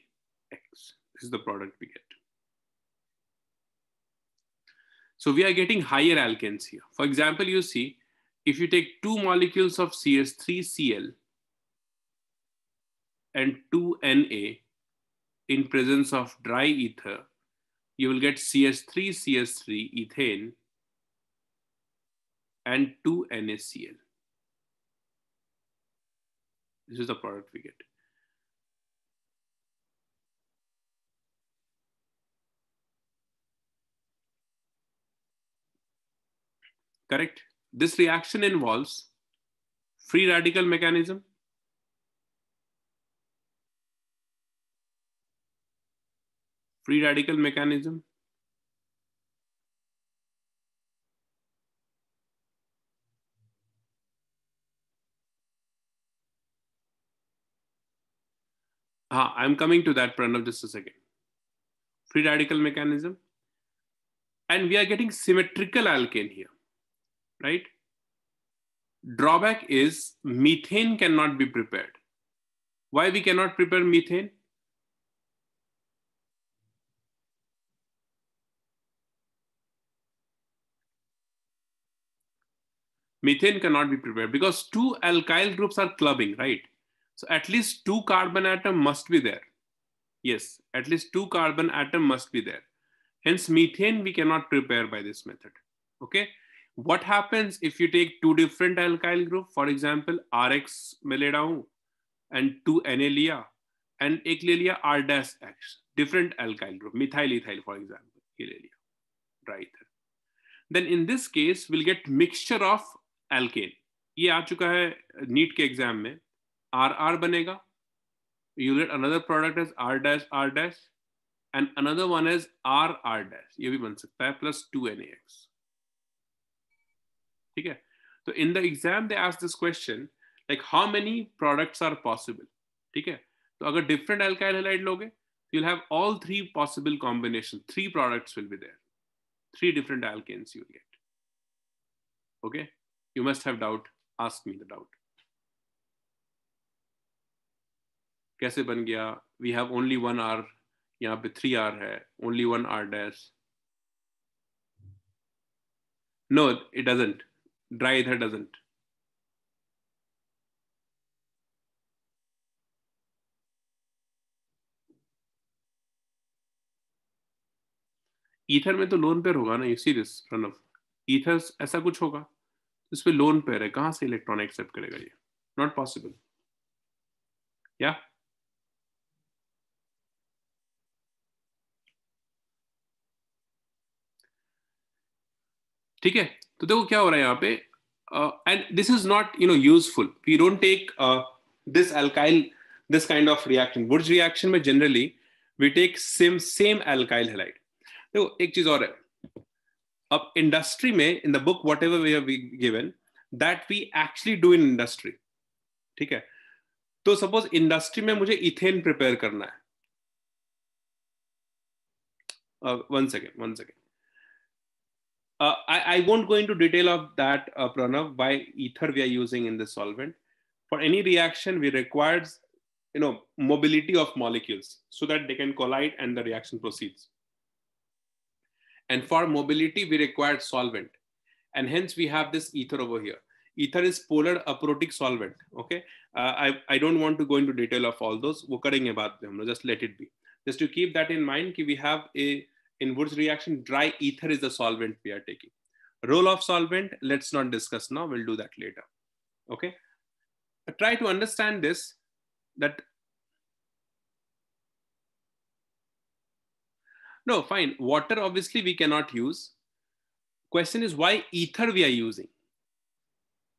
Speaker 1: This is the product we get. So we are getting higher alkanes here. For example, you see, if you take two molecules of CS3Cl and 2Na in presence of dry ether, you will get CS3CS3 ethane and 2NaCl. This is the product we get. Correct? This reaction involves free radical mechanism free radical mechanism? Ah, I'm coming to that, Pranav, just a second. Free radical mechanism. And we are getting symmetrical alkane here, right? Drawback is methane cannot be prepared. Why we cannot prepare methane? methane cannot be prepared because two alkyl groups are clubbing, right? So at least two carbon atom must be there. Yes, at least two carbon atom must be there. Hence methane we cannot prepare by this method, okay? What happens if you take two different alkyl group, for example, RX में ले and two NLEA and एक ले R dash X, different alkyl group, methyl ethyl for example, ये ले right? Then in this case, we'll get mixture of alkane ये आ चुका है नीट के एग्जाम में आर आर बनेगा you get another product is R dash R dash and another one is R R dash ये भी बन सकता है प्लस टू एन एक्स ठीक है तो in the exam they ask this question like how many products are possible ठीक है तो अगर डिफरेंट एल्काइल हेलाइड लोगे have all three possible combination three products will be there three different alkanes alkanes you'll get. Okay. You must have doubt. Ask me the doubt. कैसे बन गया we have only one r yahan pe 3 r है only one r dash no it doesn't dry इधर doesn't ether में तो loan pair होगा ना you see this of ether ऐसा कुछ होगा तो इस पर लोन पे रहे कहां से इलेक्ट्रॉन एक्सेप्ट करेगा ये नॉट पॉसिबल या ठीक है तो देखो क्या हो रहा है यहां पे and this is not you know useful we don't take this alkyl this kind of reaction Wurtz reaction में generally we take same same alkyl halide देखो एक चीज और है up industry may in the book whatever we have been given that we actually do in industry ठीक है तो suppose industry में मुझे इथेन प्रिपेयर करना है uh, One second. Second uh, I, won't go into detail of that, uh, Pranav, why ether we are using in this solvent. For any reaction, we requires you know mobility of molecules so that they can collide and the reaction proceeds. And for mobility, we require solvent. And hence we have this ether over here. Ether is polar aprotic solvent. Okay. Uh, I, I don't want to go into detail of all those. we about them. Just let it be. Just to keep that in mind, we have a, in Woods reaction, dry ether is the solvent we are taking. Role of solvent, let's not discuss now. We'll do that later. Okay. Uh, try to understand this, that No, fine. Water, obviously, we cannot use. Question is why ether we are using.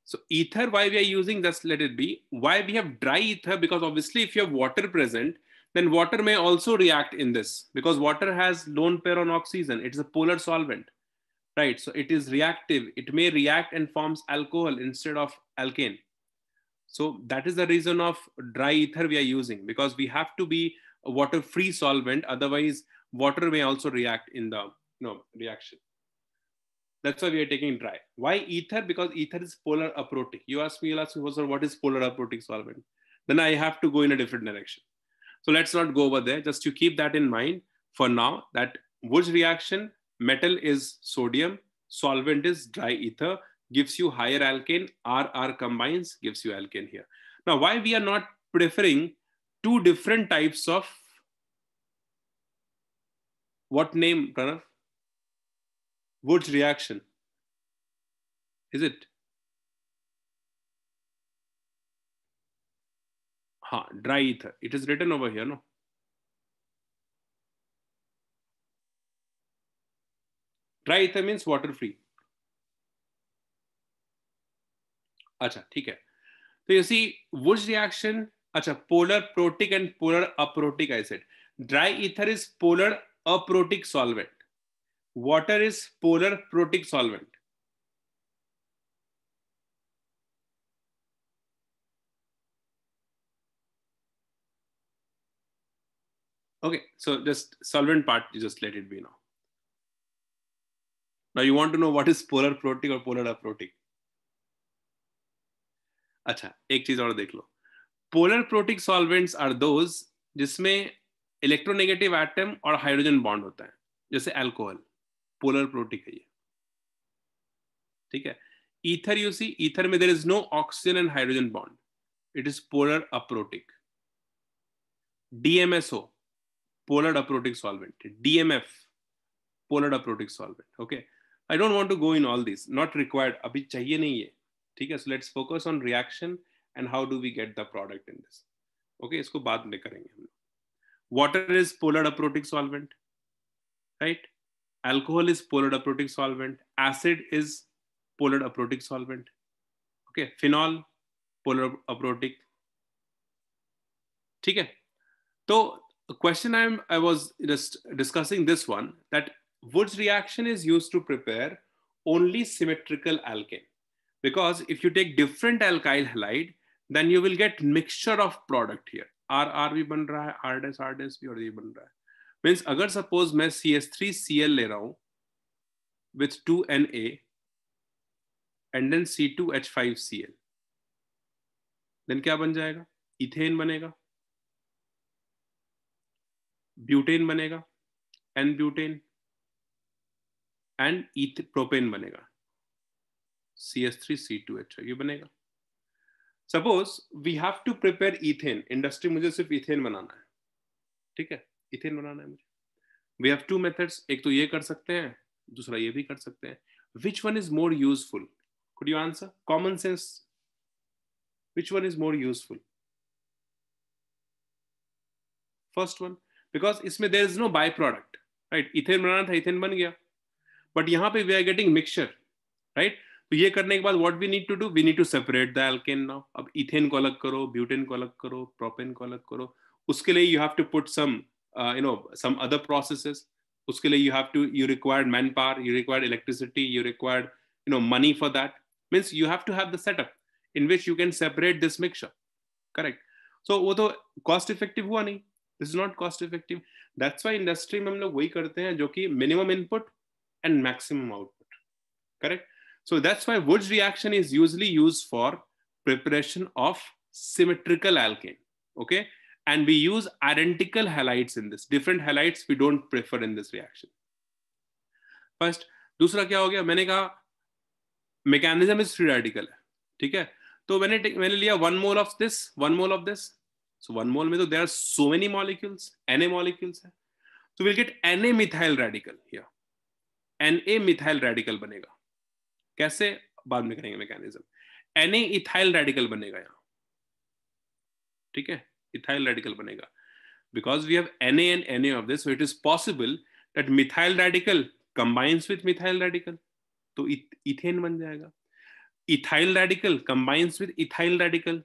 Speaker 1: So ether, why we are using, just let it be. Why we have dry ether, because obviously if you have water present, then water may also react in this because water has lone pair on oxygen. It's a polar solvent, right? So it is reactive. It may react and forms alcohol instead of alkane. So that is the reason of dry ether we are using because we have to be water free solvent. Otherwise water may also react in the you know, reaction. That's why we are taking dry. Why ether? Because ether is polar aprotic. You ask me, you ask me, sir, what is polar aprotic solvent? Then I have to go in a different direction. So let's not go over there. Just to keep that in mind for now, that Woods reaction, metal is sodium, solvent is dry ether, gives you higher alkane, RR combines, gives you alkane here. Now, why we are not preferring two different types of What name, Pranav? Wood's reaction. Is it? Ha, dry ether. It is written over here, no? Dry ether means water free. अच्छा ठीक है तो you see Wurtz reaction अच्छा polar protic and polar aprotic acid dry ether is polar a protic solvent. Water is polar protic solvent. Okay, so just solvent part, you just let it be now. Now you want to know what is polar protic or polar aprotic. acha ek cheez aur dekh lo polar protic solvents are those जिसमें electronegative atom और hydrogen bond होता है जैसे alcohol polar protic है ये ठीक है ether you see ether में there is no oxygen and hydrogen bond it is polar aprotic DMSO polar aprotic solvent DMF polar aprotic solvent okay I don't want to go in all this not required अभी चाहिए नहीं है ठीक है so let's focus on reaction and how do we get the product in this okay इसको बाद में करेंगे हम लोग Water is polar aprotic solvent, right? Alcohol is polar aprotic solvent. Acid is polar aprotic solvent. Okay, phenol, polar aprotic. ठीक So a question I'm I was just discussing this one that Woods reaction is used to prepare only symmetrical alkane because if you take different alkyl halide then you will get mixture of product here R R भी बन रहा है are days are डेस भी और ये बन रहा है मीन्स अगर सपोज मैं C S three C L ले रहा हूं with two N A and then C two H five C L then क्या बन जाएगा इथेन बनेगा ब्यूटेन बनेगा एन ब्यूटेन एंड प्रोपेन बनेगा C S three C two H ये बनेगा suppose we have to prepare ethane industry मुझे सिर्फ इथेन बनाना है ठीक है इथेन बनाना है मुझे वी हैव टू मेथड्स एक तो ये कर सकते हैं दूसरा ये भी कर सकते हैं which one is more useful could you answer common sense which one is more useful first one because इसमें there is no by product right ethane बनाना था इथेन बन गया बट यहां पे we are getting mixture right तो ये करने के बाद what we need to do we need to separate the alkane now अब इथेन को अलग करो ब्यूटेन को अलग करो प्रोपेन को अलग करो उसके लिए you have to put some you know some other processes उसके लिए you have to you required manpower you required electricity you required you know money for that means you have to have the setup in which you can separate this mixture correct so वो तो cost effective हुआ नहीं this is not cost effective that's why industry में हम लोग वही करते हैं जो कि minimum input and maximum output correct So that's why Wood's reaction is usually used for preparation of symmetrical alkane, okay? And we use identical halides in this. Different halides we don't prefer in this reaction. First, दूसरा क्या हो गया? मैंने कहा mechanism is free radical, ठीक है? तो मैंने मैंने लिया one mole of this, one mole of this. So one mole में तो there are so many molecules, Na molecules So we'll get Na methyl radical here. Na methyl radical बनेगा. कैसे बाद में करेंगे मैकेनिज्म एन इथाइल रेडिकल बनेगा यहाँ ठीक है इथाइल रेडिकल बनेगा because we have Na and Na of this, so it is possible that methyl radical combines with methyl radical, तो इथेन बन जाएगा ethyl radical combines with ethyl radical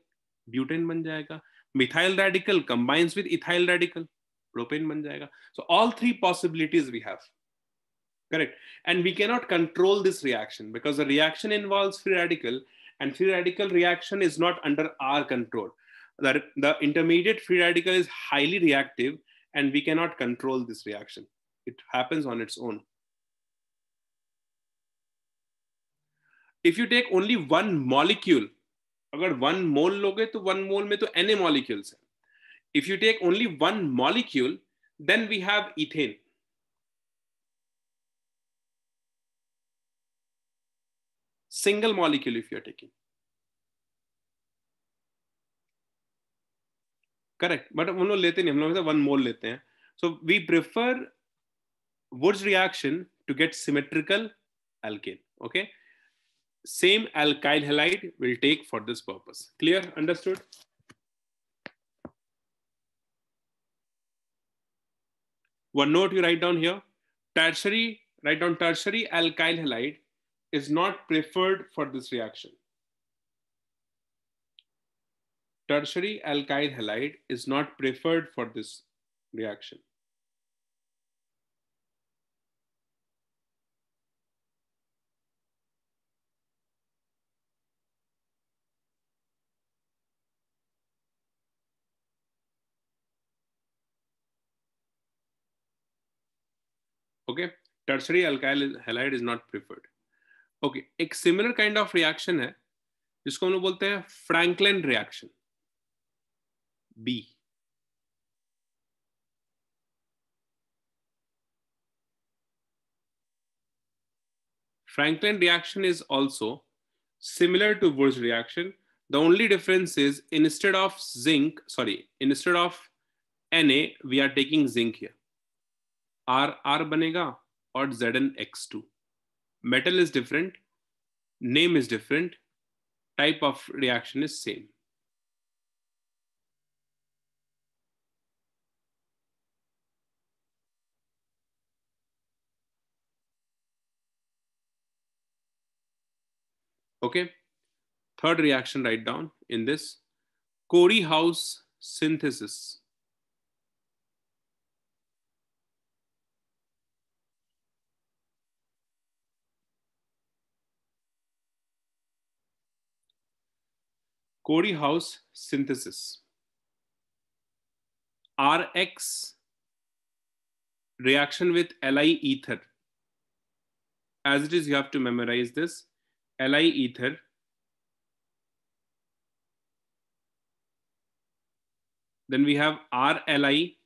Speaker 1: butane बन जाएगा methyl radical combines with ethyl radical propane बन जाएगा so all three possibilities we have correct and we cannot control this reaction because the reaction involves free radical and free radical reaction is not under our control the, the intermediate free radical is highly reactive and we cannot control this reaction it happens on its own if you take only one molecule agar one mole loge, to one mole में to N molecules. If you take only one molecule, then we have ethane. single molecule if you're taking. correct. But one लोग लेते नहीं हम लोग one mole लेते हैं so alkane okay same alkyl halide will take for this purpose clear understood one note you write down here tertiary write down tertiary alkyl halide is not preferred for this reaction. Tertiary alkyl halide is not preferred for this reaction. Okay, tertiary alkyl halide is not preferred. Okay okay, एक similar kind of reaction है जिसको हम लोग बोलते हैं Frankland reaction B Frankland reaction is also similar to Wurtz reaction the only difference is instead of zinc sorry instead of N A we are taking zinc here R R बनेगा और Z N X two metal is different, name is different, type of reaction is same. Okay, third reaction write down in this Corey House synthesis. Cody House synthesis. Rx reaction with Li ether. As it is, you have to memorize this. Li ether Then we have RLI,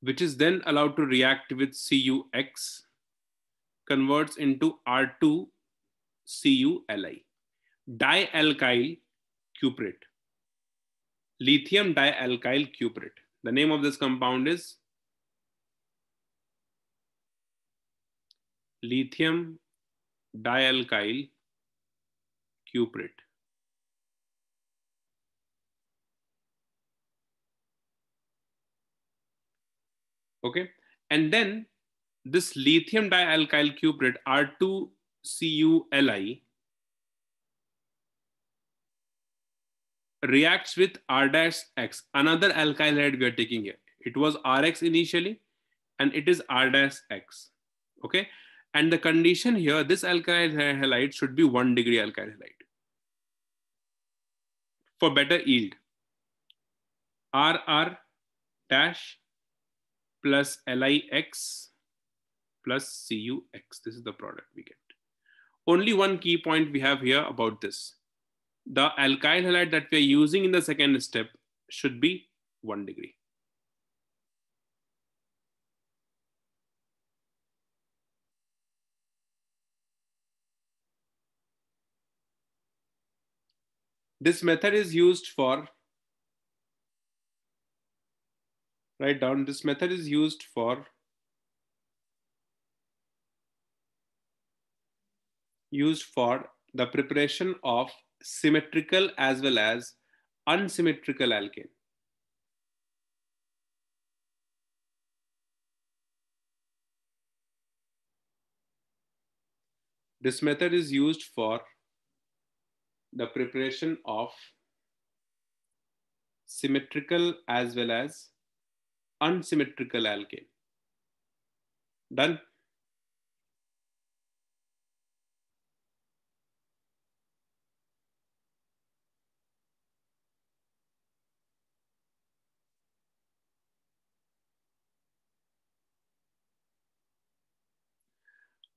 Speaker 1: which is then allowed to react with CUX, converts into R2 CULI dialkyl cuprate. Lithium dialkyl cuprate. The name of this compound is lithium dialkyl cuprate. Okay, and then this lithium dialkyl cuprate R2CuLi reacts with R dash X, another alkyl halide. we are taking here. It was Rx initially, and it is R dash X. Okay. And the condition here, this alkyl halide should be one degree alkyl halide for better yield. RR dash plus LIX plus CUX. This is the product we get. Only one key point we have here about this the alkyl halide that we are using in the second step should be one degree. This method is used for, write down, this method is used for used for the preparation of symmetrical as well as unsymmetrical alkane. This method is used for the preparation of symmetrical as well as unsymmetrical alkane. Done.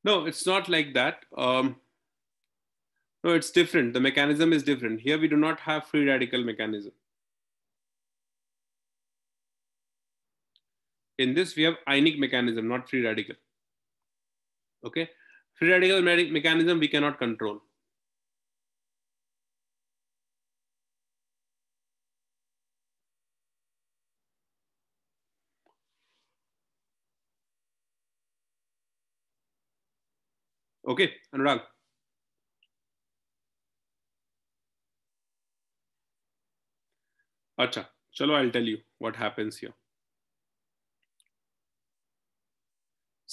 Speaker 1: No, it's not like that. Um, no, it's different. The mechanism is different. Here we do not have free radical mechanism. In this, we have ionic mechanism, not free radical. Okay,
Speaker 2: free radical mechanism we
Speaker 1: cannot control. Okay Anurag अच्छा चलो I tell you what happens here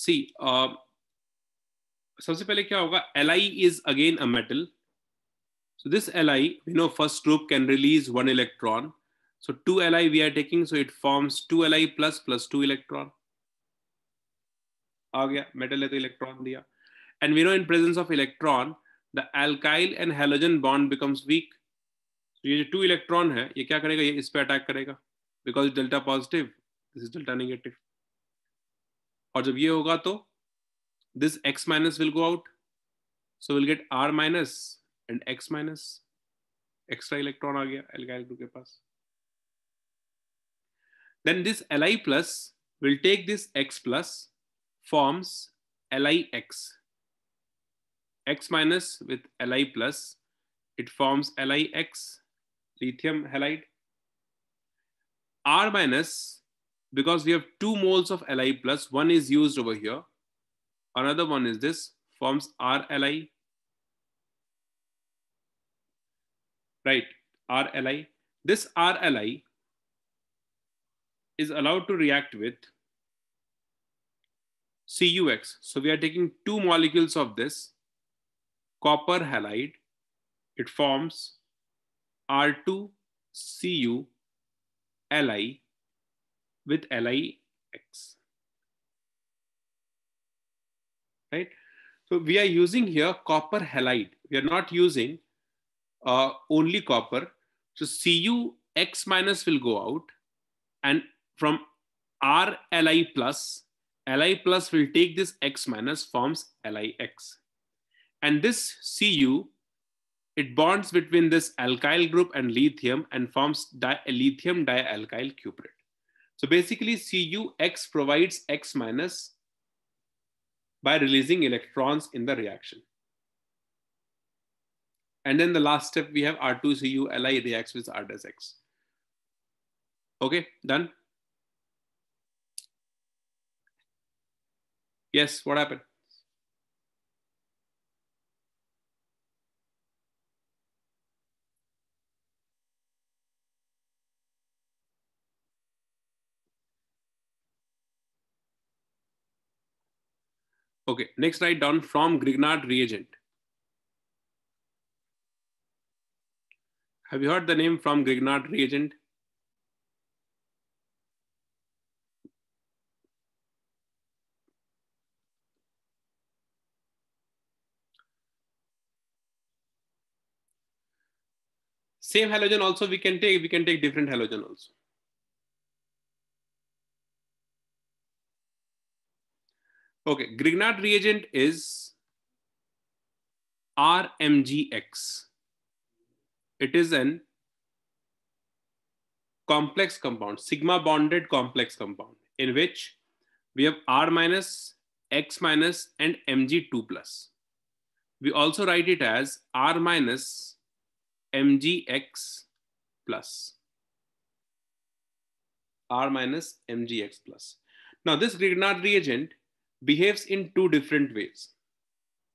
Speaker 1: see सबसे पहले क्या होगा L I is again a metal so this L I you know first group can release one electron so two L I we are taking so it forms two L I plus plus two electron आ गया metal है तो electron दिया And we know in presence of electron, the alkyl and halogen bond becomes weak. So ये two electron है ये क्या करेगा ये इस attack करेगा because delta positive, this is delta negative. और जब ये होगा तो this x minus will go out. So we'll get r minus and x minus. Extra electron आ गया alkyl group के पास. Then this Li plus will take this x plus forms LIX. X minus with Li plus, it forms LiX, lithium halide. R minus, because we have two moles of Li plus, one is used over here. Another one is this, forms RLi. Right, RLi. This RLi is allowed to react with CUX. So we are taking two molecules of this copper halide. It forms R2CU Li with LIX. Right? So we are using here copper halide. We are not using uh, only copper. So Cu X minus will go out and from R Li plus, Li plus will take this X minus forms LIX. And this Cu, it bonds between this alkyl group and lithium and forms di lithium dialkyl cuprate. So basically CuX provides X minus by releasing electrons in the reaction. And then the last step, we have R2CuLi reacts with R-X. Okay, done? Yes, what happened? Okay, next write down from Grignard reagent. Have you heard the name from Grignard reagent? Same halogen also we can take, we can take different halogen also. Okay, Grignard reagent is RMGX. It is an complex compound, sigma bonded complex compound, in which we have R minus, X minus, and Mg2 plus. We also write it as R minus MgX plus. R minus MgX plus. Now this Grignard reagent behaves in two different ways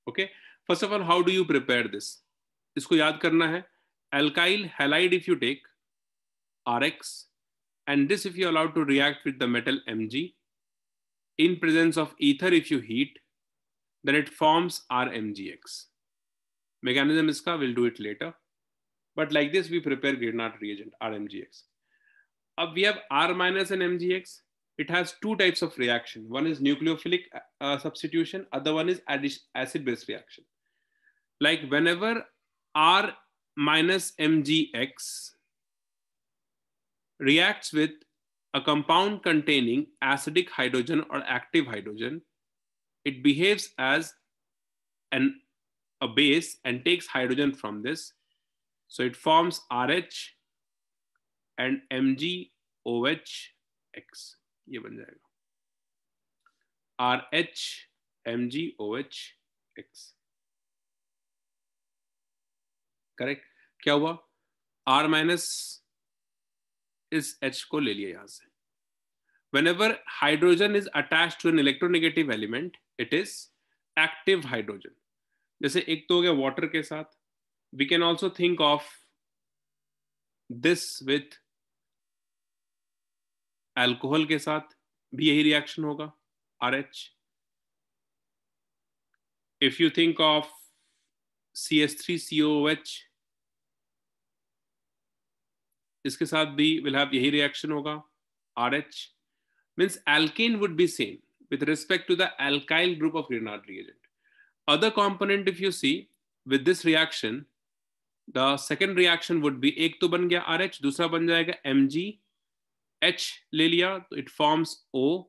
Speaker 1: okay first of all how do you prepare this isko yaad karna hai alkyl halide if you take rx and this if you allowed to react with the metal mg in presence of ether if you heat then it forms rmgx mechanism iska we'll do it later but like this we prepare grignard reagent rmgx Now we have r minus and mgx it has two types of reaction. One is nucleophilic uh, uh substitution, other one is acid-base reaction. Like whenever R minus MgX reacts with a compound containing acidic hydrogen or active hydrogen, it behaves as an, a base and takes hydrogen from this. So it forms RH and MgOHX. ये बन जाएगा R H M G O H X correct क्या हुआ are minus इस H को ले लिया यहां से whenever hydrogen is attach to an electronegative element it is active hydrogen जैसे एक तो हो गया वॉटर के साथ we can also think of this with alcohol के साथ भी यही रिएक्शन होगा R H if you think of C S three C O H इसके साथ भी विल हैव यही रिएक्शन होगा R H means alkene would be same with respect to the alkyl group of Grignard reagent other component if you see with this reaction the second reaction would भी एक तो बन गया R H दूसरा बन जाएगा M G H लिया तो it O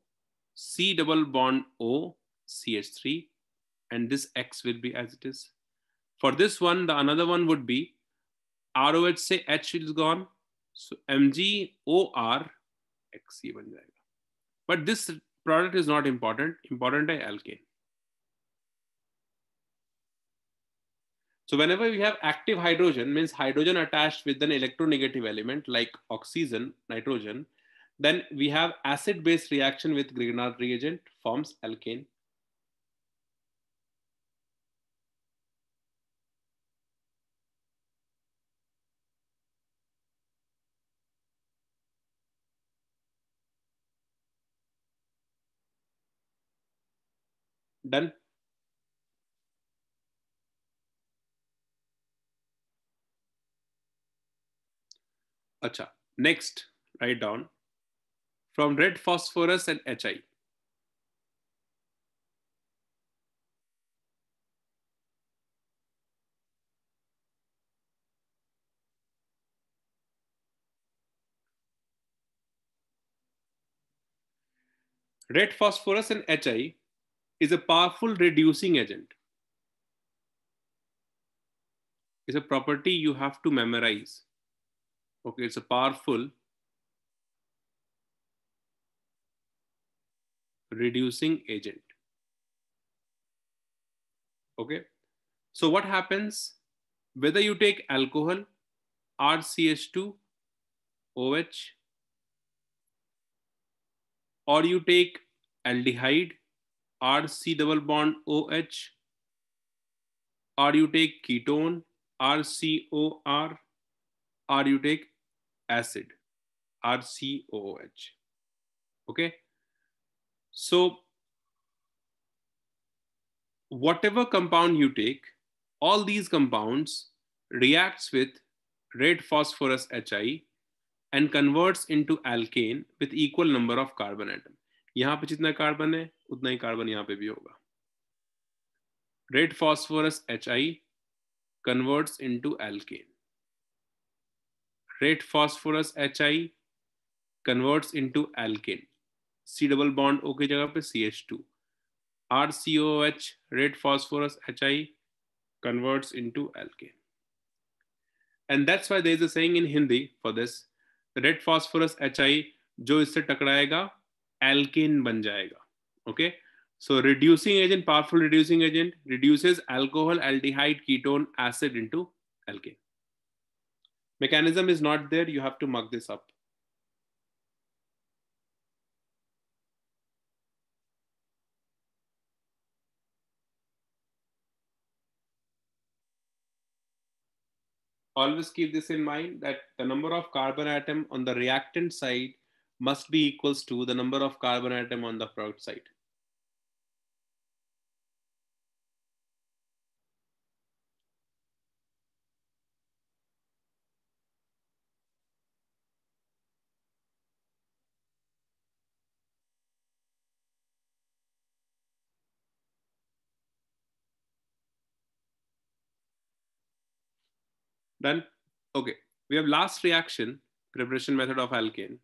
Speaker 1: C double bond O CH3 and this X will be as it is. For this one, the another one would be ROH say H is gone. So MG OR X जाएगा. But this product is not important. Important is alkane. So whenever we have active hydrogen, means hydrogen attached with an electronegative element like oxygen, nitrogen, then we have acid-base reaction with Grignard reagent forms alkane. Done. Acha. Next, write down from red phosphorus and HI. Red phosphorus and HI is a powerful reducing agent. It's a property you have to memorize. Okay, it's a powerful reducing agent. Okay. So what happens whether you take alcohol, RCH2, OH, or you take aldehyde, RC double bond OH, or you take ketone, RCOR, or you take acid, RCOH. Okay. So, whatever compound you take, all these compounds reacts with red phosphorus HI and converts into alkane with equal number of carbon atoms. यहाँ पे जितना carbon है उतना ही carbon यहाँ पे भी होगा red phosphorus H I converts into alkane red phosphorus H I converts alkane C double bond O की जगह पे C H two R C O H red phosphorus H I converts एल के and that's why there is uh in Hindi for this red phosphorus H I जो इससे टकराएगा alkane बन जाएगा okay so reducing agent powerful reducing agent reduces alcohol aldehyde ketone acid in into alkane mechanism is not there you have to mug this up always keep this in mind that the number of carbon atom on the reactant side must be equals to the number of carbon atom on the product side. Then, okay, we have last reaction, preparation method of alkane.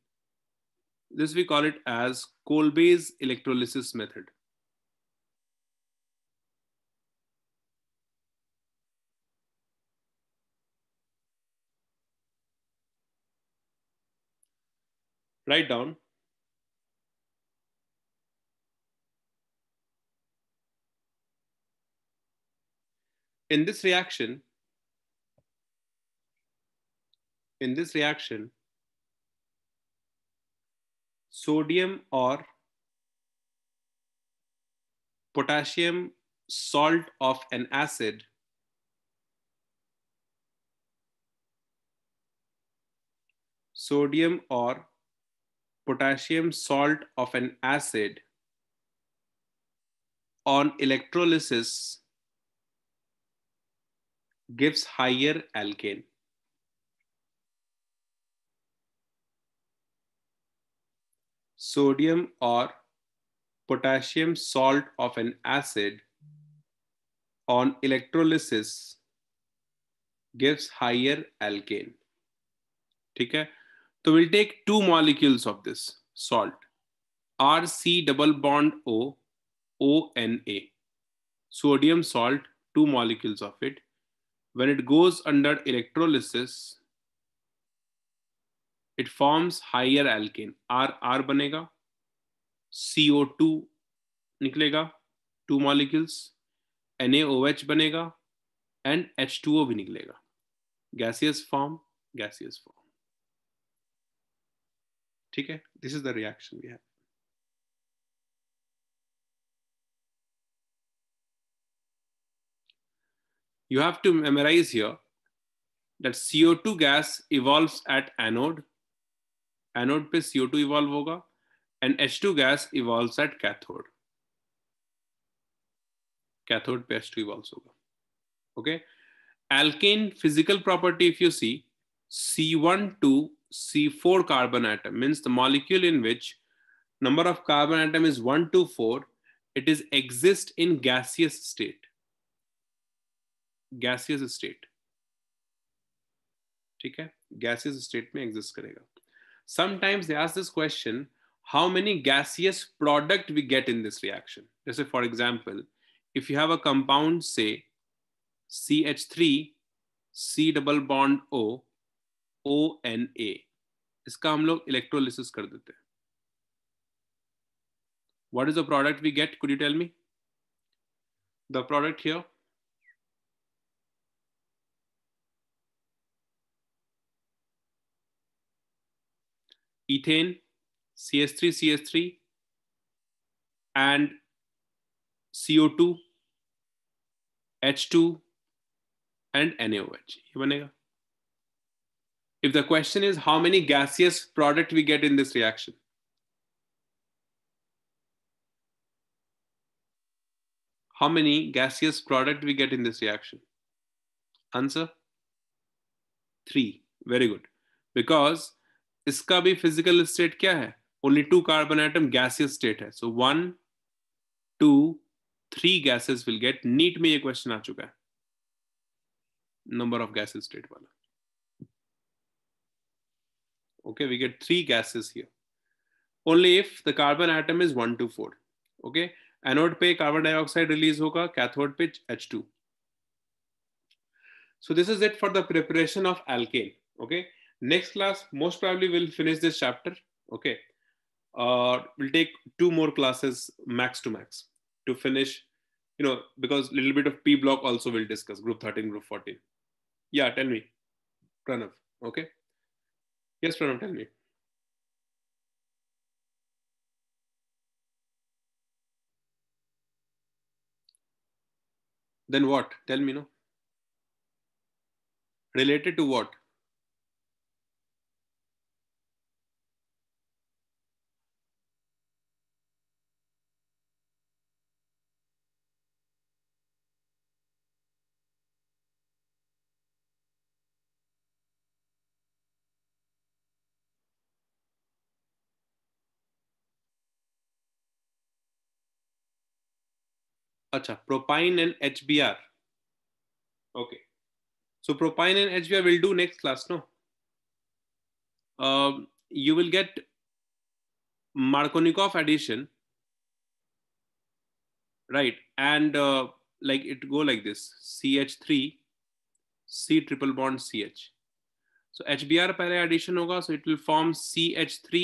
Speaker 1: This we call it as Kolbe's electrolysis method. Write down in this reaction, in this reaction, sodium or potassium salt of an acid sodium or potassium salt of an acid on electrolysis gives higher alkane sodium or potassium salt of an acid on electrolysis gives higher alkane. ठीक है we'll take two molecules of this salt RC double bond O ONA sodium salt two molecules of it when it goes under electrolysis it forms higher alkane R R बनेगा CO2 निकलेगा two molecules NaOH बनेगा and H2O भी निकलेगा gaseous form gaseous form ठीक है this is the reaction we have you have to memorize here that CO2 gas evolves at anode anode पे CO two evolve होगा and H two gas evolves at cathode cathode पे H two evolves होगा okay alkane physical property if you see C one to C four carbon atom means the molecule in which number of carbon atom is 1 to 4 it is exist in gaseous state gaseous state ठीक है gaseous state में exist करेगा sometimes they ask this question how many gaseous product we get in this reaction let's say for example if you have a compound say ch3 c double bond o o n a इसका हम लोग electrolysis कर देते हैं what is the product we get could you tell me the product here ethane, CS3, CS3, and CO2, H2, and NaOH. If the question is how many gaseous product we get in this reaction, how many gaseous product we get in this reaction? Answer? Three. Very good. Because इसका भी physical state क्या है only two carbon atom gaseous state है so one two three gases will get NEET में ये question आ चुका है नंबर ऑफ गैसेस स्टेट वाला okay we get three gases here only if the carbon atom is one to four okay anode पे carbon dioxide release होगा cathode पे H2 so this is it for the preparation of alkane okay next class most probably we'll finish this chapter okay uh, we'll take two more classes max to max to finish you know because little bit of p block also we'll discuss group 13 group 14 yeah tell me pranav okay yes pranav tell me then what tell me no related to what acha propine and hbr okay so propine and hbr will do next class no um, you will get markovnikov addition right and uh, like it go like this ch3 c triple bond ch so hbr पहले addition होगा so it will form ch3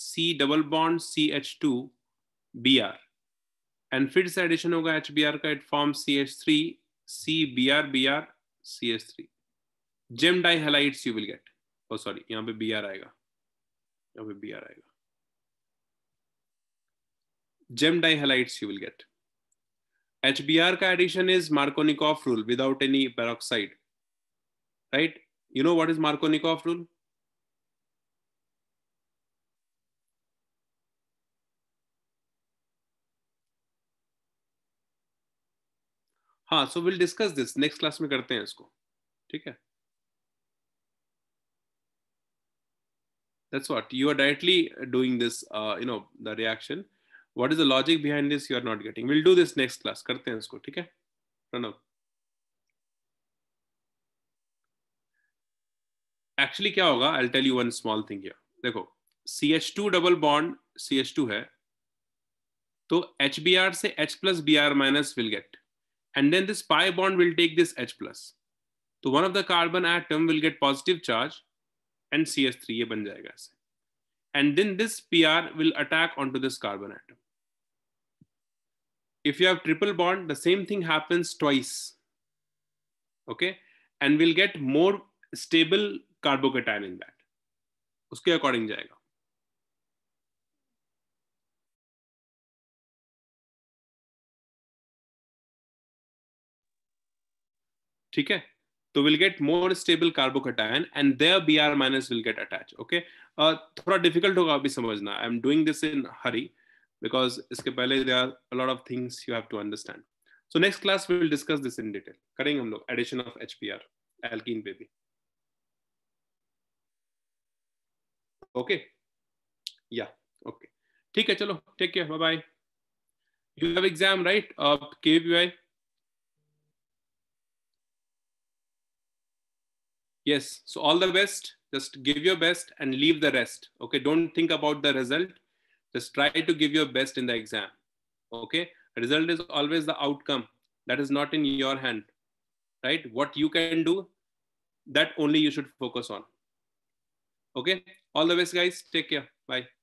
Speaker 1: c double bond ch2 br and फिर से addition होगा H B R का it form C H three C B R B R C H three gem dihalide you will get और sorry यहाँ पे B R आएगा यहाँ पे बी आर आएगा gem dihalide you will get H B R का addition is Markovnikov rule without any peroxide right you know what is Markovnikov rule हाँ so will discuss this next class में करते हैं इसको ठीक है that's what you are directly doing this uh, you know the reaction what is the logic behind this you are not getting we'll do this next class karte hain isko theek hai pranav actually क्या होगा I tell you one small thing here देखो C H two double bond C H two है तो H B R से H plus B R minus will get And then this pi bond will take this H plus. so one of the carbon atom will get positive charge, and CS three three ये बन And then this then this P R will attack if you have triple bond the same thing happens twice okay and we'll get more stable carbocation in that uske according jayega ठीक है तो will get more stable carbocation and there B R minus will get attach okay थोड़ा difficult होगा अभी समझना I am doing this in hurry because इसके पहले they are lot of things you have to understand so next class we will discuss this in detail करेंगे हम लोग addition of H P R alkene पे भी okay या okay ठीक है चलो take care bye bye you have exam right के पी आई Yes. So all the best. Just give your best and leave the rest. Okay. Don't think about the result. Just try to give your best in the exam. Okay. Result is always the outcome. That is not in your hand. Right? What you can do, that only you should focus on. Okay. All the best, guys. Take care. Bye.